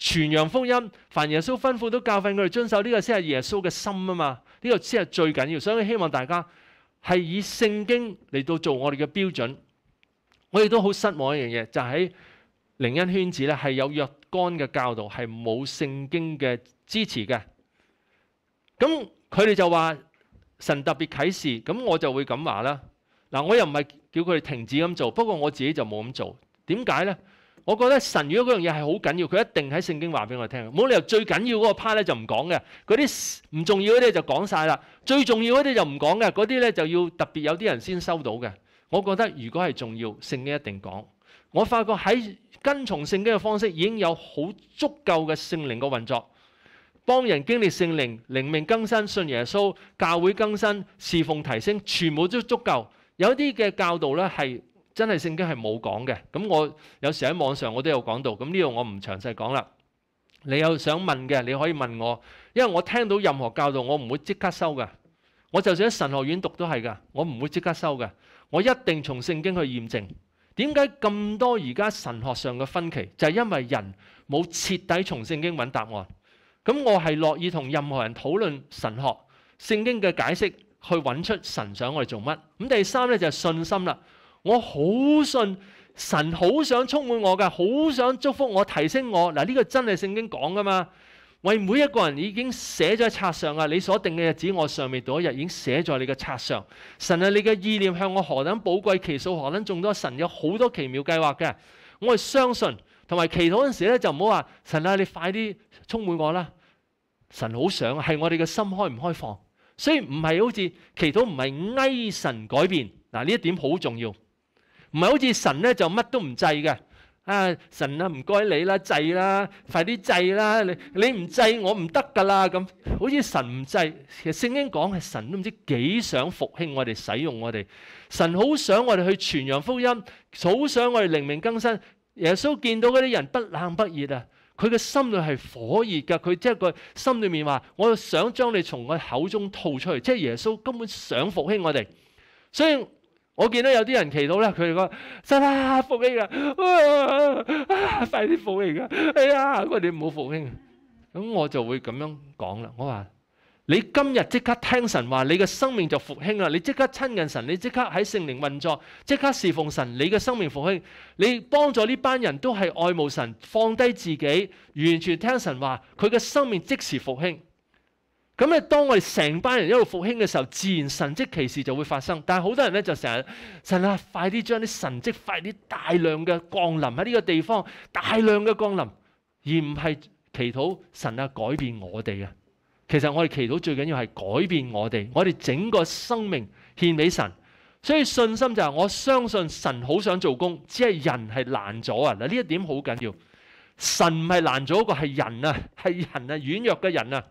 全扬福音，凡耶穌吩咐都教訓佢哋遵守呢个先系耶穌嘅心啊嘛，呢个先系最紧要，所以希望大家系以聖經嚟到做我哋嘅標準。我哋都好失望一样嘢，就喺靈恩圈子咧，系有若干嘅教導，系冇聖經嘅支持嘅。咁佢哋就話神特別啟示，咁我就會咁話啦。嗱，我又唔係叫佢哋停止咁做，不過我自己就冇咁做。點解咧？我覺得神如果嗰樣嘢係好緊要，佢一定喺聖經話俾我聽。冇理由最緊要嗰個 part 咧就唔講嘅，嗰啲唔重要嗰啲就講晒啦，最重要嗰啲就唔講嘅，嗰啲咧就要特別有啲人先收到嘅。我覺得如果係重要，聖經一定講。我發覺喺跟從聖經嘅方式已經有好足夠嘅聖靈個運作，幫人經歷聖靈靈命更新、信耶穌、教會更新、侍奉提升，全部都足夠。有啲嘅教導咧係。真係聖經係冇講嘅，咁我有時喺網上我都有講到，咁呢度我唔詳細講啦。你有想問嘅你可以問我，因為我聽到任何教導我唔會即刻收噶，我就算喺神學院讀都係噶，我唔會即刻收噶，我一定從聖經去驗證。點解咁多而家神學上嘅分歧，就係因為人冇徹底從聖經揾答案。咁我係樂意同任何人討論神學、聖經嘅解釋，去揾出神想我哋做乜。咁第三咧就係信心啦。我好信神，好想充满我嘅，好想祝福我、提升我。嗱呢个真系圣经讲噶嘛？为每一个人已经写在册上啊！你所定嘅日子，我上面度一日已经写在你嘅册上。神啊，你嘅意念向我何等宝贵，奇数何等众多，神有好多奇妙计划嘅。我系相信，同埋祈祷嗰阵时咧，就唔好话神啊，你快啲充满我啦！神好想，系我哋嘅心开唔开放，所以唔系好似祈祷，唔系哀神改变。嗱呢一点好重要。唔系好似神咧就乜都唔制嘅，啊神啊唔该你啦，制啦，快啲制啦，你你唔制我唔得噶啦咁。好似神唔制，其实圣经讲系神都唔知几想复兴我哋，使用我哋。神好想我哋去传扬福音，好想我哋灵命更新。耶稣见到嗰啲人不冷不热啊，佢嘅心里系火热噶，佢即系個心里面话，我想将你从我口中吐出去。即系耶稣根本想复兴我哋，所以。我見到有啲人祈禱咧，佢哋講：，失啦復興啊，快啲復興啊！哎呀，佢哋唔好復興。咁我就會咁樣講啦。我話：你今日即刻聽神話，你嘅生命就復興啦！你即刻親近神，你即刻喺聖靈運作，即刻侍奉神，你嘅生命復興。你幫助呢班人都係愛慕神，放低自己，完全聽神話，佢嘅生命即時復興。咁咧，当我哋成班人一路复兴嘅时候，自然神迹歧事就会发生。但系好多人咧就成日神啊，快啲将啲神迹，快啲大量嘅降临喺呢个地方，大量嘅降临，而唔系祈祷神啊改变我哋啊。其实我哋祈祷最紧要系改变我哋，我哋整个生命献俾神。所以信心就系我相信神好想做工，只系人系难咗啊嗱呢一点好紧要。神唔系难咗，个系人啊，系人啊软弱嘅人啊。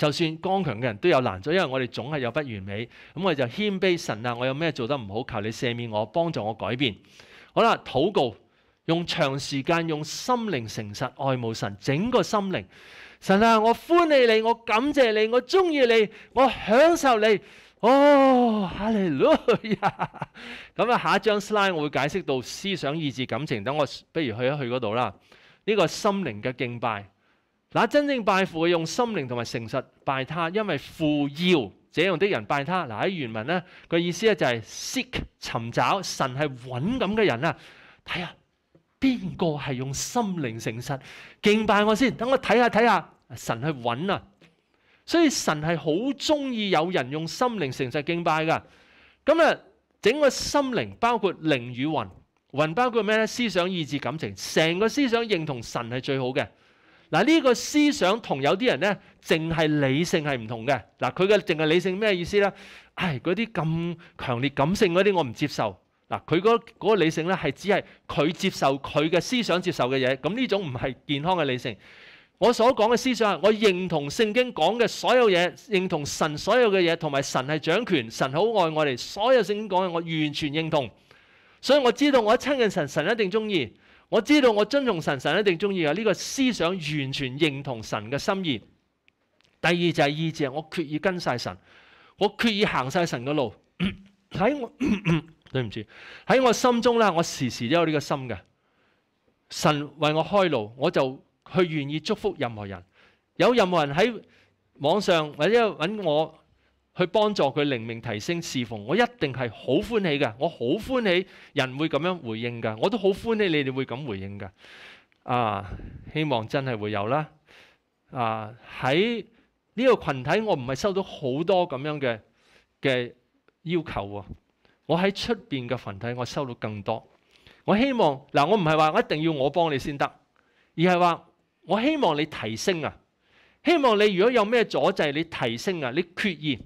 就算剛強嘅人都有難咗，因為我哋總係有不完美，咁我哋就謙卑神啊！我有咩做得唔好，求你赦免我，幫助我改變。好啦，禱告用長時間，用心靈誠實愛慕神，整個心靈。神啊，我歡喜你，我感謝你，我中意你，我享受你。哦，哈利路亞！咁啊，下一張 slide 我會解釋到思想、意志、感情等。我不如去一去嗰度啦。呢個心靈嘅敬拜。嗱，真正拜父用心灵同埋诚实拜他，因为父要这样的人拜他。嗱喺原文咧，个意思咧就系 seek 寻找神系揾咁嘅人啊。睇下边个系用心灵诚实敬拜我先，等我睇下睇下，神系揾啊。所以神系好中意有人用心灵诚实敬拜噶。咁啊，整个心灵包括灵与魂，魂包括咩咧？思想、意志、感情，成个思想认同神系最好嘅。嗱，呢個思想同有啲人咧，淨係理性係唔同嘅。嗱，佢嘅淨係理性咩意思咧？唉，嗰啲咁強烈感性嗰啲，我唔接受。嗱，佢嗰嗰個理性咧，係只係佢接受佢嘅思想接受嘅嘢。咁呢種唔係健康嘅理性。我所講嘅思想我認同聖經講嘅所有嘢，認同神所有嘅嘢，同埋神係掌權，神好愛我哋，所有聖經講嘅我完全認同。所以我知道我親近神，神一定中意。我知道我尊重神，神一定中意啊！呢个思想完全认同神嘅心意。第二就系意志我决意跟晒神，我决意行晒神嘅路。喺我 对唔住，喺我心中咧，我时时都有呢个心嘅。神为我开路，我就去愿意祝福任何人。有任何人喺网上或者揾我。去幫助佢靈命提升、侍奉，我一定係好歡喜嘅。我好歡喜人會咁樣回應噶，我都好歡喜你哋會咁回應噶。啊，希望真係會有啦。啊，喺呢個群體，我唔係收到好多咁樣嘅嘅要求喎。我喺出边嘅群體，我收到更多。我希望嗱，我唔係話一定要我幫你先得，而係話我希望你提升啊。希望你如果有咩阻滯，你提升啊，你決意。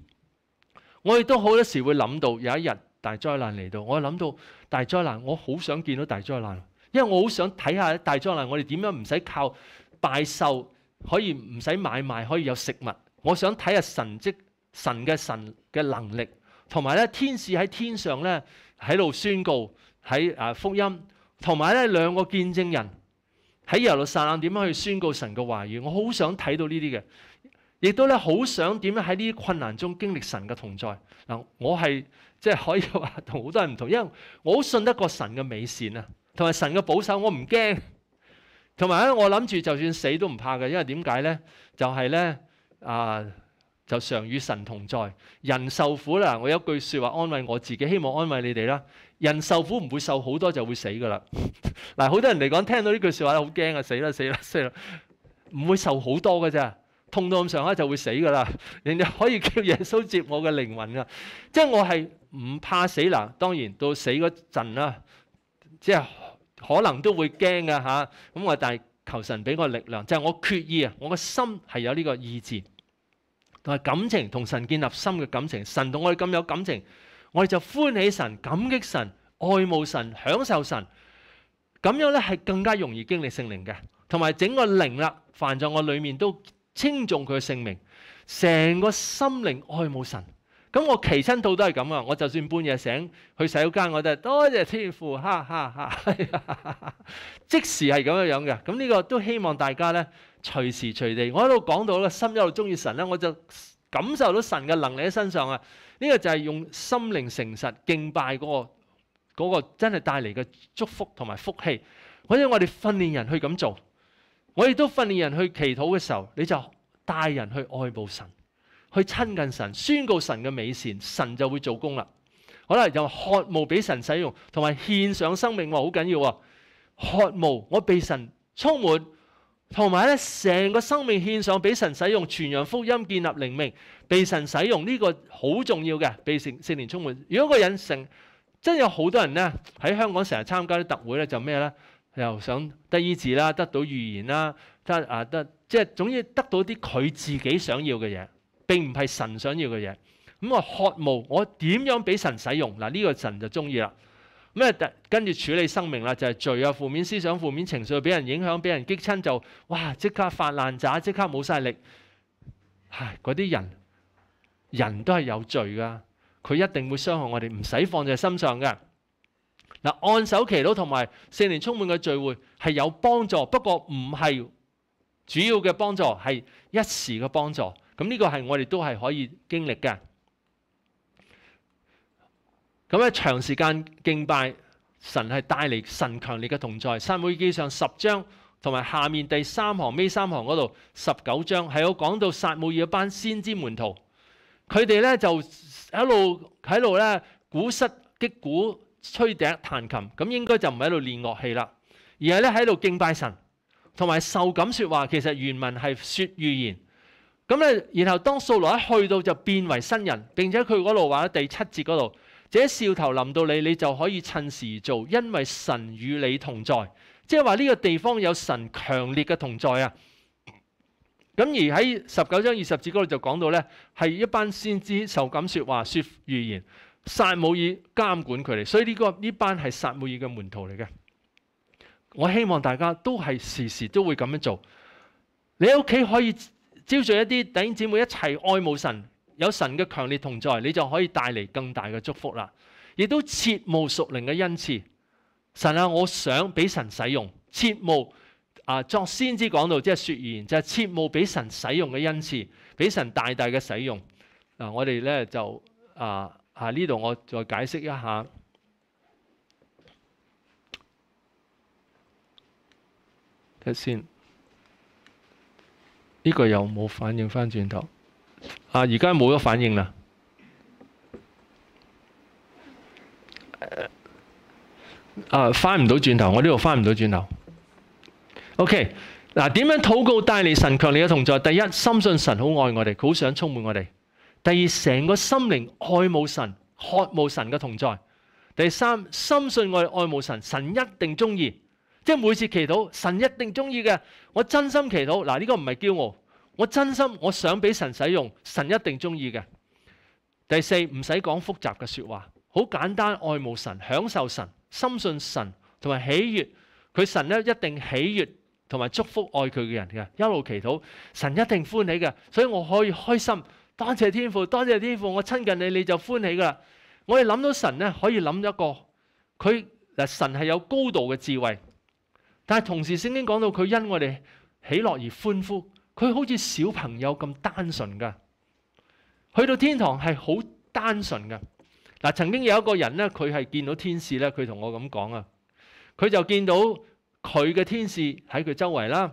我亦都好多时会谂到有一日大灾难嚟到，我谂到大灾难，我好想见到大灾难，因为我好想睇下大灾难，我哋点样唔使靠拜受可以唔使买卖可以有食物，我想睇下神迹、神嘅神嘅能力，同埋咧天使喺天上咧喺度宣告喺啊福音，同埋咧两个见证人喺耶路撒冷点样去宣告神嘅话语，我好想睇到呢啲嘅。亦都咧好想點樣喺呢啲困難中經歷神嘅同在嗱，我係即係可以話 同好多人唔同，因為我好信得過神嘅美善啊，同埋神嘅保守，我唔驚。同埋咧，我諗住就算死都唔怕嘅，因為點解咧？就係咧啊，就常與神同在。人受苦啦，我有一句説話安慰我自己，希望安慰你哋啦。人受苦唔會受好多就會死㗎啦。嗱，好多人嚟講聽到呢句説話好驚啊，死啦死啦死啦！唔會受好多㗎咋～痛到咁上下就會死㗎啦！人哋可以叫耶穌接我嘅靈魂㗎，即係我係唔怕死啦。當然到死嗰陣啦，即係可能都會驚㗎嚇。咁我但係求神俾我力量，就係我決意啊！我個心係有呢個意志同埋感情，同神建立深嘅感情。神同我哋咁有感情，我哋就歡喜神、感激神、愛慕神、享受神。咁樣咧係更加容易經歷聖靈嘅，同埋整個靈啦，凡在我裏面都。轻重佢嘅性命，成个心灵爱慕神，咁我祈亲到都系咁啊！我就算半夜醒去洗手间，我都系多谢天父，哈哈哈！即时系咁样样嘅，咁呢个都希望大家咧随时随地，我喺度讲到咧，心一路中意神咧，我就感受到神嘅能力喺身上啊！呢个就系用心灵诚实敬拜嗰个嗰个真系带嚟嘅祝福同埋福气，或者我哋训练人去咁做。我亦都训练人去祈祷嘅时候，你就带人去爱慕神，去亲近神，宣告神嘅美善，神就会做工啦。好啦，又渴慕俾神使用，同埋献上生命，好紧要。渴慕我被神充满，同埋咧成个生命献上俾神使用，传扬福音，建立灵命，被神使用呢个好重要嘅，被圣圣灵充满。如果个人成真有好多人咧喺香港成日参加啲特会咧，就咩咧？又想得医治啦，得到预言啦，得啊得，即系总之得到啲佢自己想要嘅嘢，并唔系神想要嘅嘢。咁我渴慕，我点样俾神使用嗱？呢个神就中意啦。咩跟住处理生命啦，就系罪啊，负面思想、负面情绪俾人影响、俾人激亲就哇，即刻发烂渣，即刻冇晒力。唉，嗰啲人人都系有罪噶，佢一定会伤害我哋，唔使放在心上噶。嗱，按手祈祷同埋四年充滿嘅聚會係有幫助，不過唔係主要嘅幫助，係一時嘅幫助。咁呢個係我哋都係可以經歷嘅。咁咧，長時間敬拜神係帶嚟神強烈嘅同在。撒母耳記上十章同埋下面第三行尾三行嗰度十九章係有講到撒母耳一班先知門徒，佢哋咧就一路喺度咧鼓失擊鼓。吹笛弹琴咁應該就唔喺度練樂器啦，而係咧喺度敬拜神，同埋受感说話。其實原文係说预言。咁咧，然後當數羅一去到就變為新人。並且佢嗰度話喺第七節嗰度，這笑頭臨到你，你就可以趁時做，因為神與你同在。即係話呢個地方有神強烈嘅同在啊。咁而喺十九章二十節嗰度就講到咧，係一班先知受感说話说预言。撒姆耳监管佢哋，所以呢个呢班系撒姆耳嘅门徒嚟嘅。我希望大家都系时时都会咁样做。你屋企可以招聚一啲弟兄姊妹一齐爱慕神，有神嘅强烈同在，你就可以带嚟更大嘅祝福啦。亦都切慕熟灵嘅恩赐。神啊，我想俾神使用，切慕啊，作先知讲到即系说言，就系切慕俾神使用嘅恩赐，俾神大大嘅使用。嗱，我哋咧就啊。啊！呢度我再解釋一下，睇先。呢個有冇反應翻轉頭？啊，而家冇咗反應啦。啊，翻唔到轉頭，我呢度翻唔到轉頭。OK，嗱，點樣禱告帶嚟神強烈嘅同在？第一，深信神好愛我哋，好想充滿我哋。第二，成个心灵爱慕神、渴慕神嘅同在。第三，深信爱爱慕神，神一定中意，即系每次祈祷神一定中意嘅。我真心祈祷，嗱呢个唔系骄傲，我真心我想俾神使用，神一定中意嘅。第四，唔使讲复杂嘅说话，好简单，爱慕神、享受神、深信神同埋喜悦，佢神咧一定喜悦同埋祝福爱佢嘅人嘅。一路祈祷，神一定欢喜嘅，所以我可以开心。多谢天父，多谢天父，我亲近你，你就欢喜噶啦。我哋谂到神咧，可以谂一个，佢嗱神系有高度嘅智慧，但系同时圣经讲到佢因我哋喜乐而欢呼，佢好似小朋友咁单纯噶，去到天堂系好单纯噶。嗱，曾经有一个人咧，佢系见到天使咧，佢同我咁讲啊，佢就见到佢嘅天使喺佢周围啦。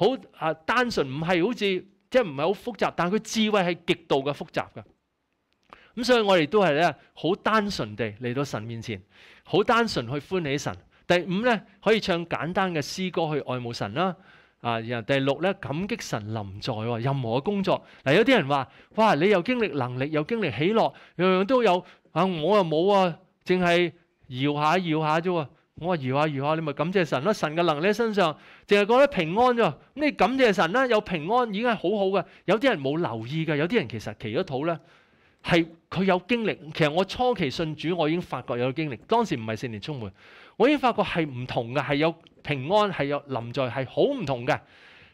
好啊，單純唔係好似即係唔係好複雜，但係佢智慧係極度嘅複雜㗎。咁所以我哋都係咧好單純地嚟到神面前，好單純去歡喜神。第五咧可以唱簡單嘅詩歌去愛慕神啦。啊，然後第六咧感激神臨在任何工作。嗱有啲人話：哇，你又經歷能力又經歷喜樂，樣樣都有啊，我又冇啊，淨係搖下搖下啫喎。我话摇下摇下，你咪感谢神咯。神嘅能力喺身上，净系觉得平安咋？你感谢神啦，有平安已经系好好嘅。有啲人冇留意嘅，有啲人其实祈咗土咧，系佢有经历。其实我初期信主，我已经发觉有经历。当时唔系四年充满，我已经发觉系唔同嘅，系有平安，系有临在，系好唔同嘅。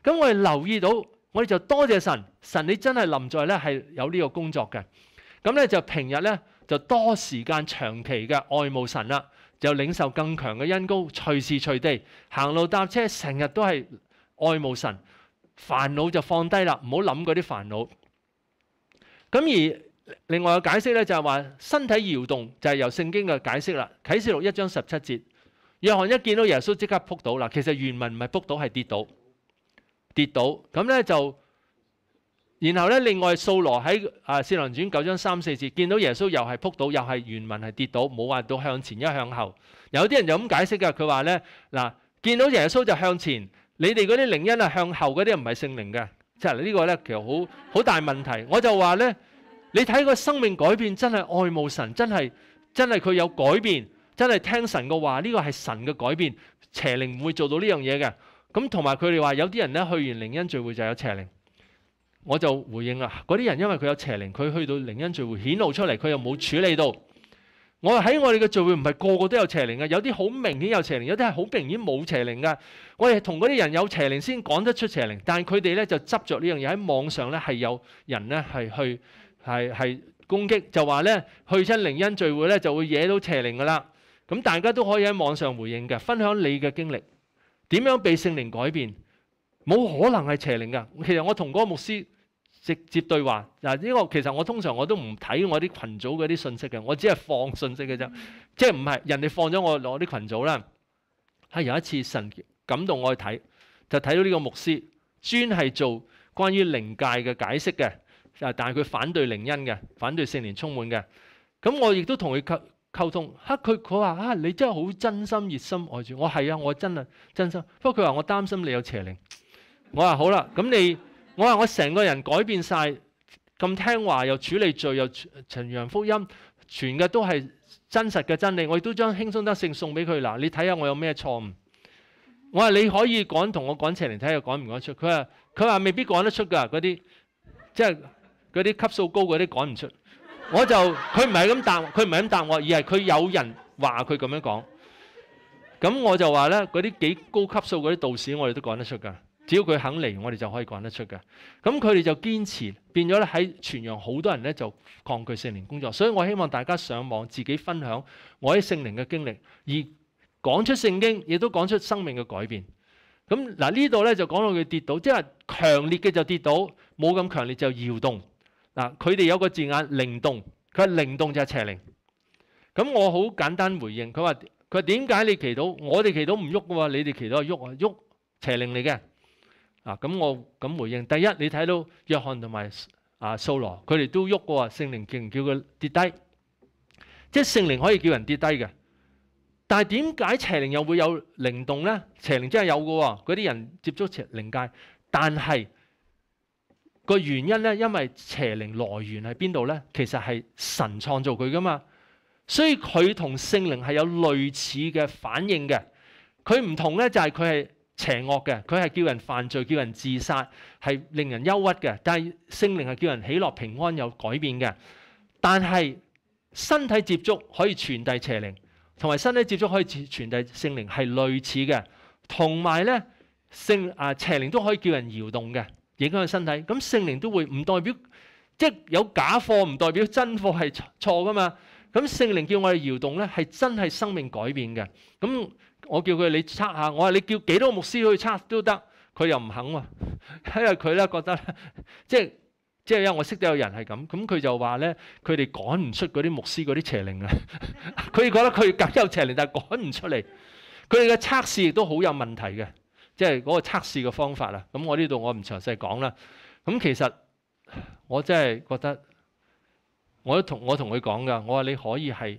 咁我哋留意到，我哋就多谢神。神你真系临在咧，系有呢个工作嘅。咁咧就平日咧就多时间长期嘅爱慕神啦。就領受更強嘅恩高，隨時隨地行路搭車，成日都係愛慕神，煩惱就放低啦，唔好諗嗰啲煩惱。咁而另外嘅解釋咧，就係話身體搖動就係由聖經嘅解釋啦，《啟示錄》一章十七節，約翰一見到耶穌即刻扑倒啦。其實原文唔係扑倒係跌倒，跌倒咁咧就。然後咧，另外素羅喺啊《四郎傳》九章三四節，見到耶穌又係撲倒，又係原文係跌倒，冇話到向前一向後。有啲人就咁解釋嘅，佢話咧嗱，見到耶穌就向前，你哋嗰啲靈恩啊向後嗰啲唔係聖靈嘅，即係呢個咧其實好好大問題。我就話咧，你睇個生命改變真係愛慕神，真係真係佢有改變，真係聽神嘅話，呢個係神嘅改變，邪靈唔會做到呢樣嘢嘅。咁同埋佢哋話有啲人咧去完靈恩聚會就有邪靈。我就回應啦，嗰啲人因為佢有邪靈，佢去到靈恩聚會顯露出嚟，佢又冇處理到。我喺我哋嘅聚會唔係個個都有邪靈嘅，有啲好明顯有邪靈，有啲係好明顯冇邪靈噶。我哋同嗰啲人有邪靈先講得出邪靈，但系佢哋咧就執着呢樣嘢喺網上咧係有人咧係去系系攻擊，就話咧去親靈恩聚會咧就會惹到邪靈噶啦。咁大家都可以喺網上回應嘅，分享你嘅經歷點樣被聖靈改變，冇可能係邪靈噶。其實我同嗰個牧師。直接對話嗱，呢個其實我通常我都唔睇我啲群組嗰啲信息嘅，我只係放信息嘅啫，即係唔係人哋放咗我攞啲群組啦。係有一次神感動我去睇，就睇到呢個牧師專係做關於靈界嘅解釋嘅，但係佢反對靈恩嘅，反對聖靈充滿嘅。咁我亦都同佢溝溝通，嚇佢佢話啊，你真係好真心熱心愛住我係啊，我真係真心。不過佢話我擔心你有邪靈，我話好啦，咁你。我話我成個人改變晒，咁聽話又處理罪又陈揚福音，全嘅都係真實嘅真理。我亦都將輕鬆得胜送俾佢啦。你睇下我有咩錯誤？我話你可以講同我講邪嚟睇下講唔得出。佢話佢话未必講得出㗎嗰啲，即系嗰啲級數高嗰啲講唔出。我就佢唔係咁答，佢唔係咁答我，而係佢有人話佢咁樣講。咁我就話咧，嗰啲幾高級數嗰啲道士，我哋都講得出㗎。只要佢肯嚟，我哋就可以講得出嘅。咁佢哋就堅持，變咗咧喺全揚，好多人咧就抗拒聖靈工作。所以我希望大家上網自己分享我喺聖靈嘅經歷，而講出聖經，亦都講出生命嘅改變。咁嗱呢度咧就講到佢跌倒，即係強烈嘅就跌倒，冇咁強烈就搖動。嗱，佢哋有個字眼靈動，佢係靈動就係邪靈。咁我好簡單回應佢話：佢話點解你祈禱？我哋祈禱唔喐嘅喎，你哋祈禱喐啊，喐邪靈嚟嘅。啊，咁我咁回應。第一，你睇到約翰同埋啊蘇羅，佢哋都喐過啊。聖靈叫叫佢跌低，即系聖靈可以叫人跌低嘅。但係點解邪靈又會有靈動咧？邪靈真係有嘅喎，嗰啲人接觸邪靈界，但係個原因咧，因為邪靈來源喺邊度咧？其實係神創造佢噶嘛，所以佢同聖靈係有類似嘅反應嘅。佢唔同咧，就係佢係。邪恶嘅，佢系叫人犯罪、叫人自杀，系令人忧郁嘅。但系圣灵系叫人喜乐、平安、有改变嘅。但系身体接触可以传递邪灵，同埋身体接触可以传递圣灵系类似嘅。同埋咧，圣啊邪灵都可以叫人摇动嘅，影响身体。咁圣灵都会唔代表，即系有假货唔代表真货系错噶嘛。咁圣灵叫我哋摇动咧，系真系生命改变嘅。咁。我叫佢你測下，我話你叫幾多牧師去測都得，佢又唔肯喎，因為佢咧覺得 即係即係因為我識得有人係咁，咁佢就話咧佢哋趕唔出嗰啲牧師嗰啲邪靈啊，佢覺得佢有邪靈，但係趕唔出嚟，佢哋嘅測試亦都好有問題嘅，即係嗰個測試嘅方法啊。咁我呢度我唔詳細講啦。咁其實我真係覺得，我同我同佢講噶，我話你可以係。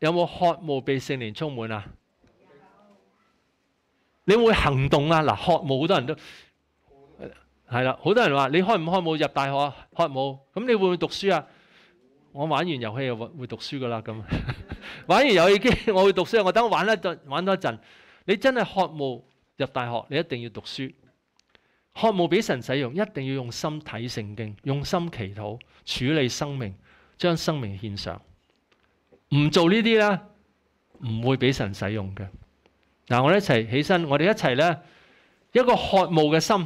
有冇渴慕被圣灵充满啊？你会行动啊？嗱，渴慕好多人都系啦，好多人话你开唔开慕入大学啊？渴慕咁你会唔会读书啊？我玩完游戏又会读书噶啦咁，玩完游戏机我会读书，我等我玩一阵，玩多一阵。你真系渴慕入大学，你一定要读书。渴慕俾神使用，一定要用心睇圣经，用心祈祷，处理生命，将生命献上。唔做呢啲咧，唔会俾神使用嘅。嗱，我一齐起身，我哋一齐咧，一个渴慕嘅心。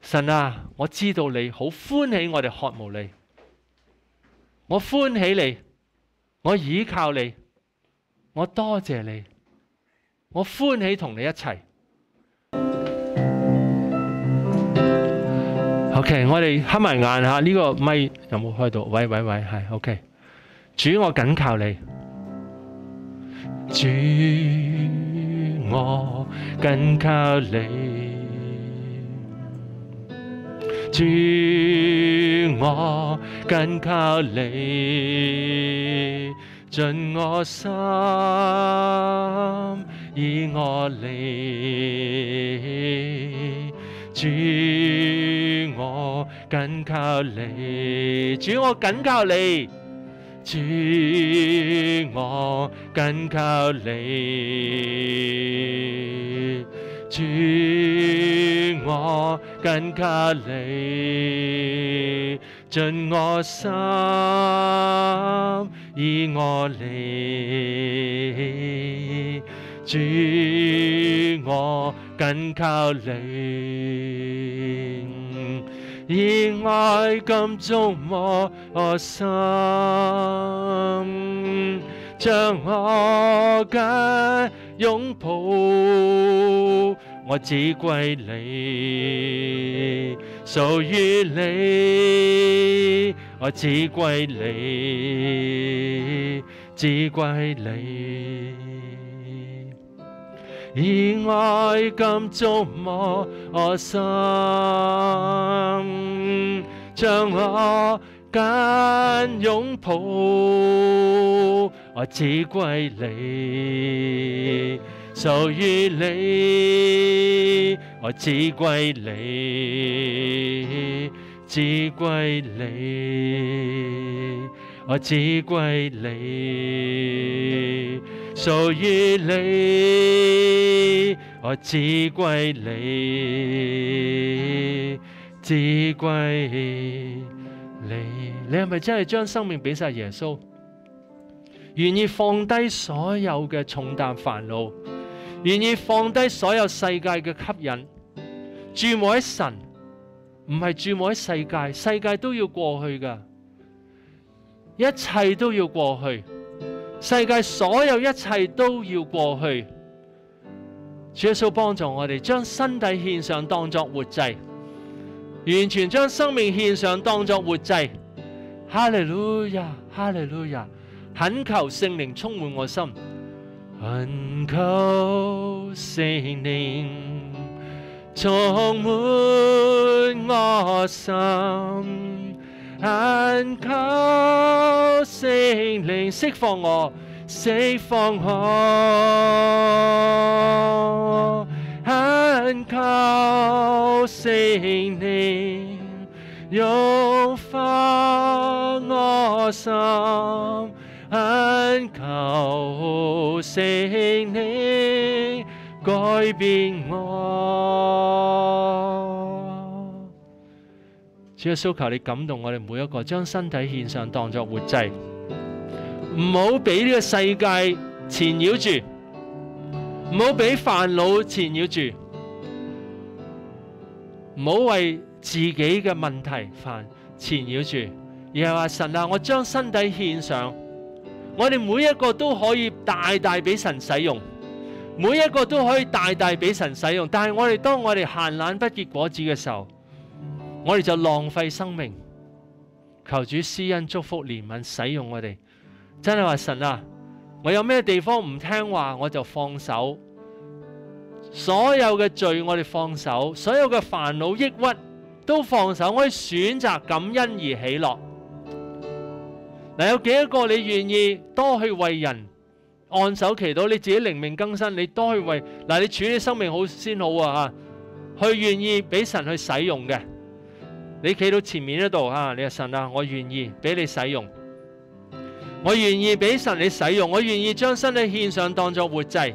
神啊，我知道你好欢喜我哋渴慕你，我欢喜你，我倚靠你，我多谢你，我欢喜同你一齐。OK，我哋黑埋眼吓，呢个咪有冇开到？喂喂喂，系 OK。主，我紧靠你。主，我紧靠你。主，我紧靠你。尽我心，以我力。主，我紧靠你。主，我紧靠你。主，我紧靠你。主，我紧靠你。尽我心，依我力。主，我紧靠你。以爱甘纵我心，将我紧拥抱。我只归你，属于你，我只归你，只归你。一爱触中我心，将我间拥抱，我只归你，属于你，我只归你，只归你。我只归你，属于你，我只归你，只归你。你系咪真系将生命俾晒耶稣？愿意放低所有嘅重担烦恼，愿意放低所有世界嘅吸引，注目喺神，唔系注目喺世界，世界都要过去噶。一切都要过去，世界所有一切都要过去。主耶稣帮助我哋，将身体献上当作活祭，完全将生命献上当作活祭。哈利路亚，哈利路亚！恳求圣灵充满我心，恳求圣灵充满我心。恳求圣灵释放我，释放我。恳求圣灵融化我心，恳求圣灵改变我。主要诉求，你感动我哋每一个，将身体献上当作活祭，唔好俾呢个世界缠绕住，唔好俾烦恼缠绕住，唔好为自己嘅问题烦缠绕住，而系话神啊，我将身体献上，我哋每一个都可以大大俾神使用，每一个都可以大大俾神使用，但系我哋当我哋闲懒不结果子嘅时候。我哋就浪费生命，求主施恩祝福怜悯使用我哋。真系话神啊，我有咩地方唔听话，我就放手。所有嘅罪，我哋放手；所有嘅烦恼抑郁都放手。我选择感恩而喜乐嗱。有几多个你愿意多去为人按手祈祷？你自己灵命更新，你多去为嗱，你处理生命好先好啊。去愿意俾神去使用嘅。你企到前面嗰度你話神啊，我願意俾你使用，我願意俾神你使用，我願意將身體獻上當作活祭。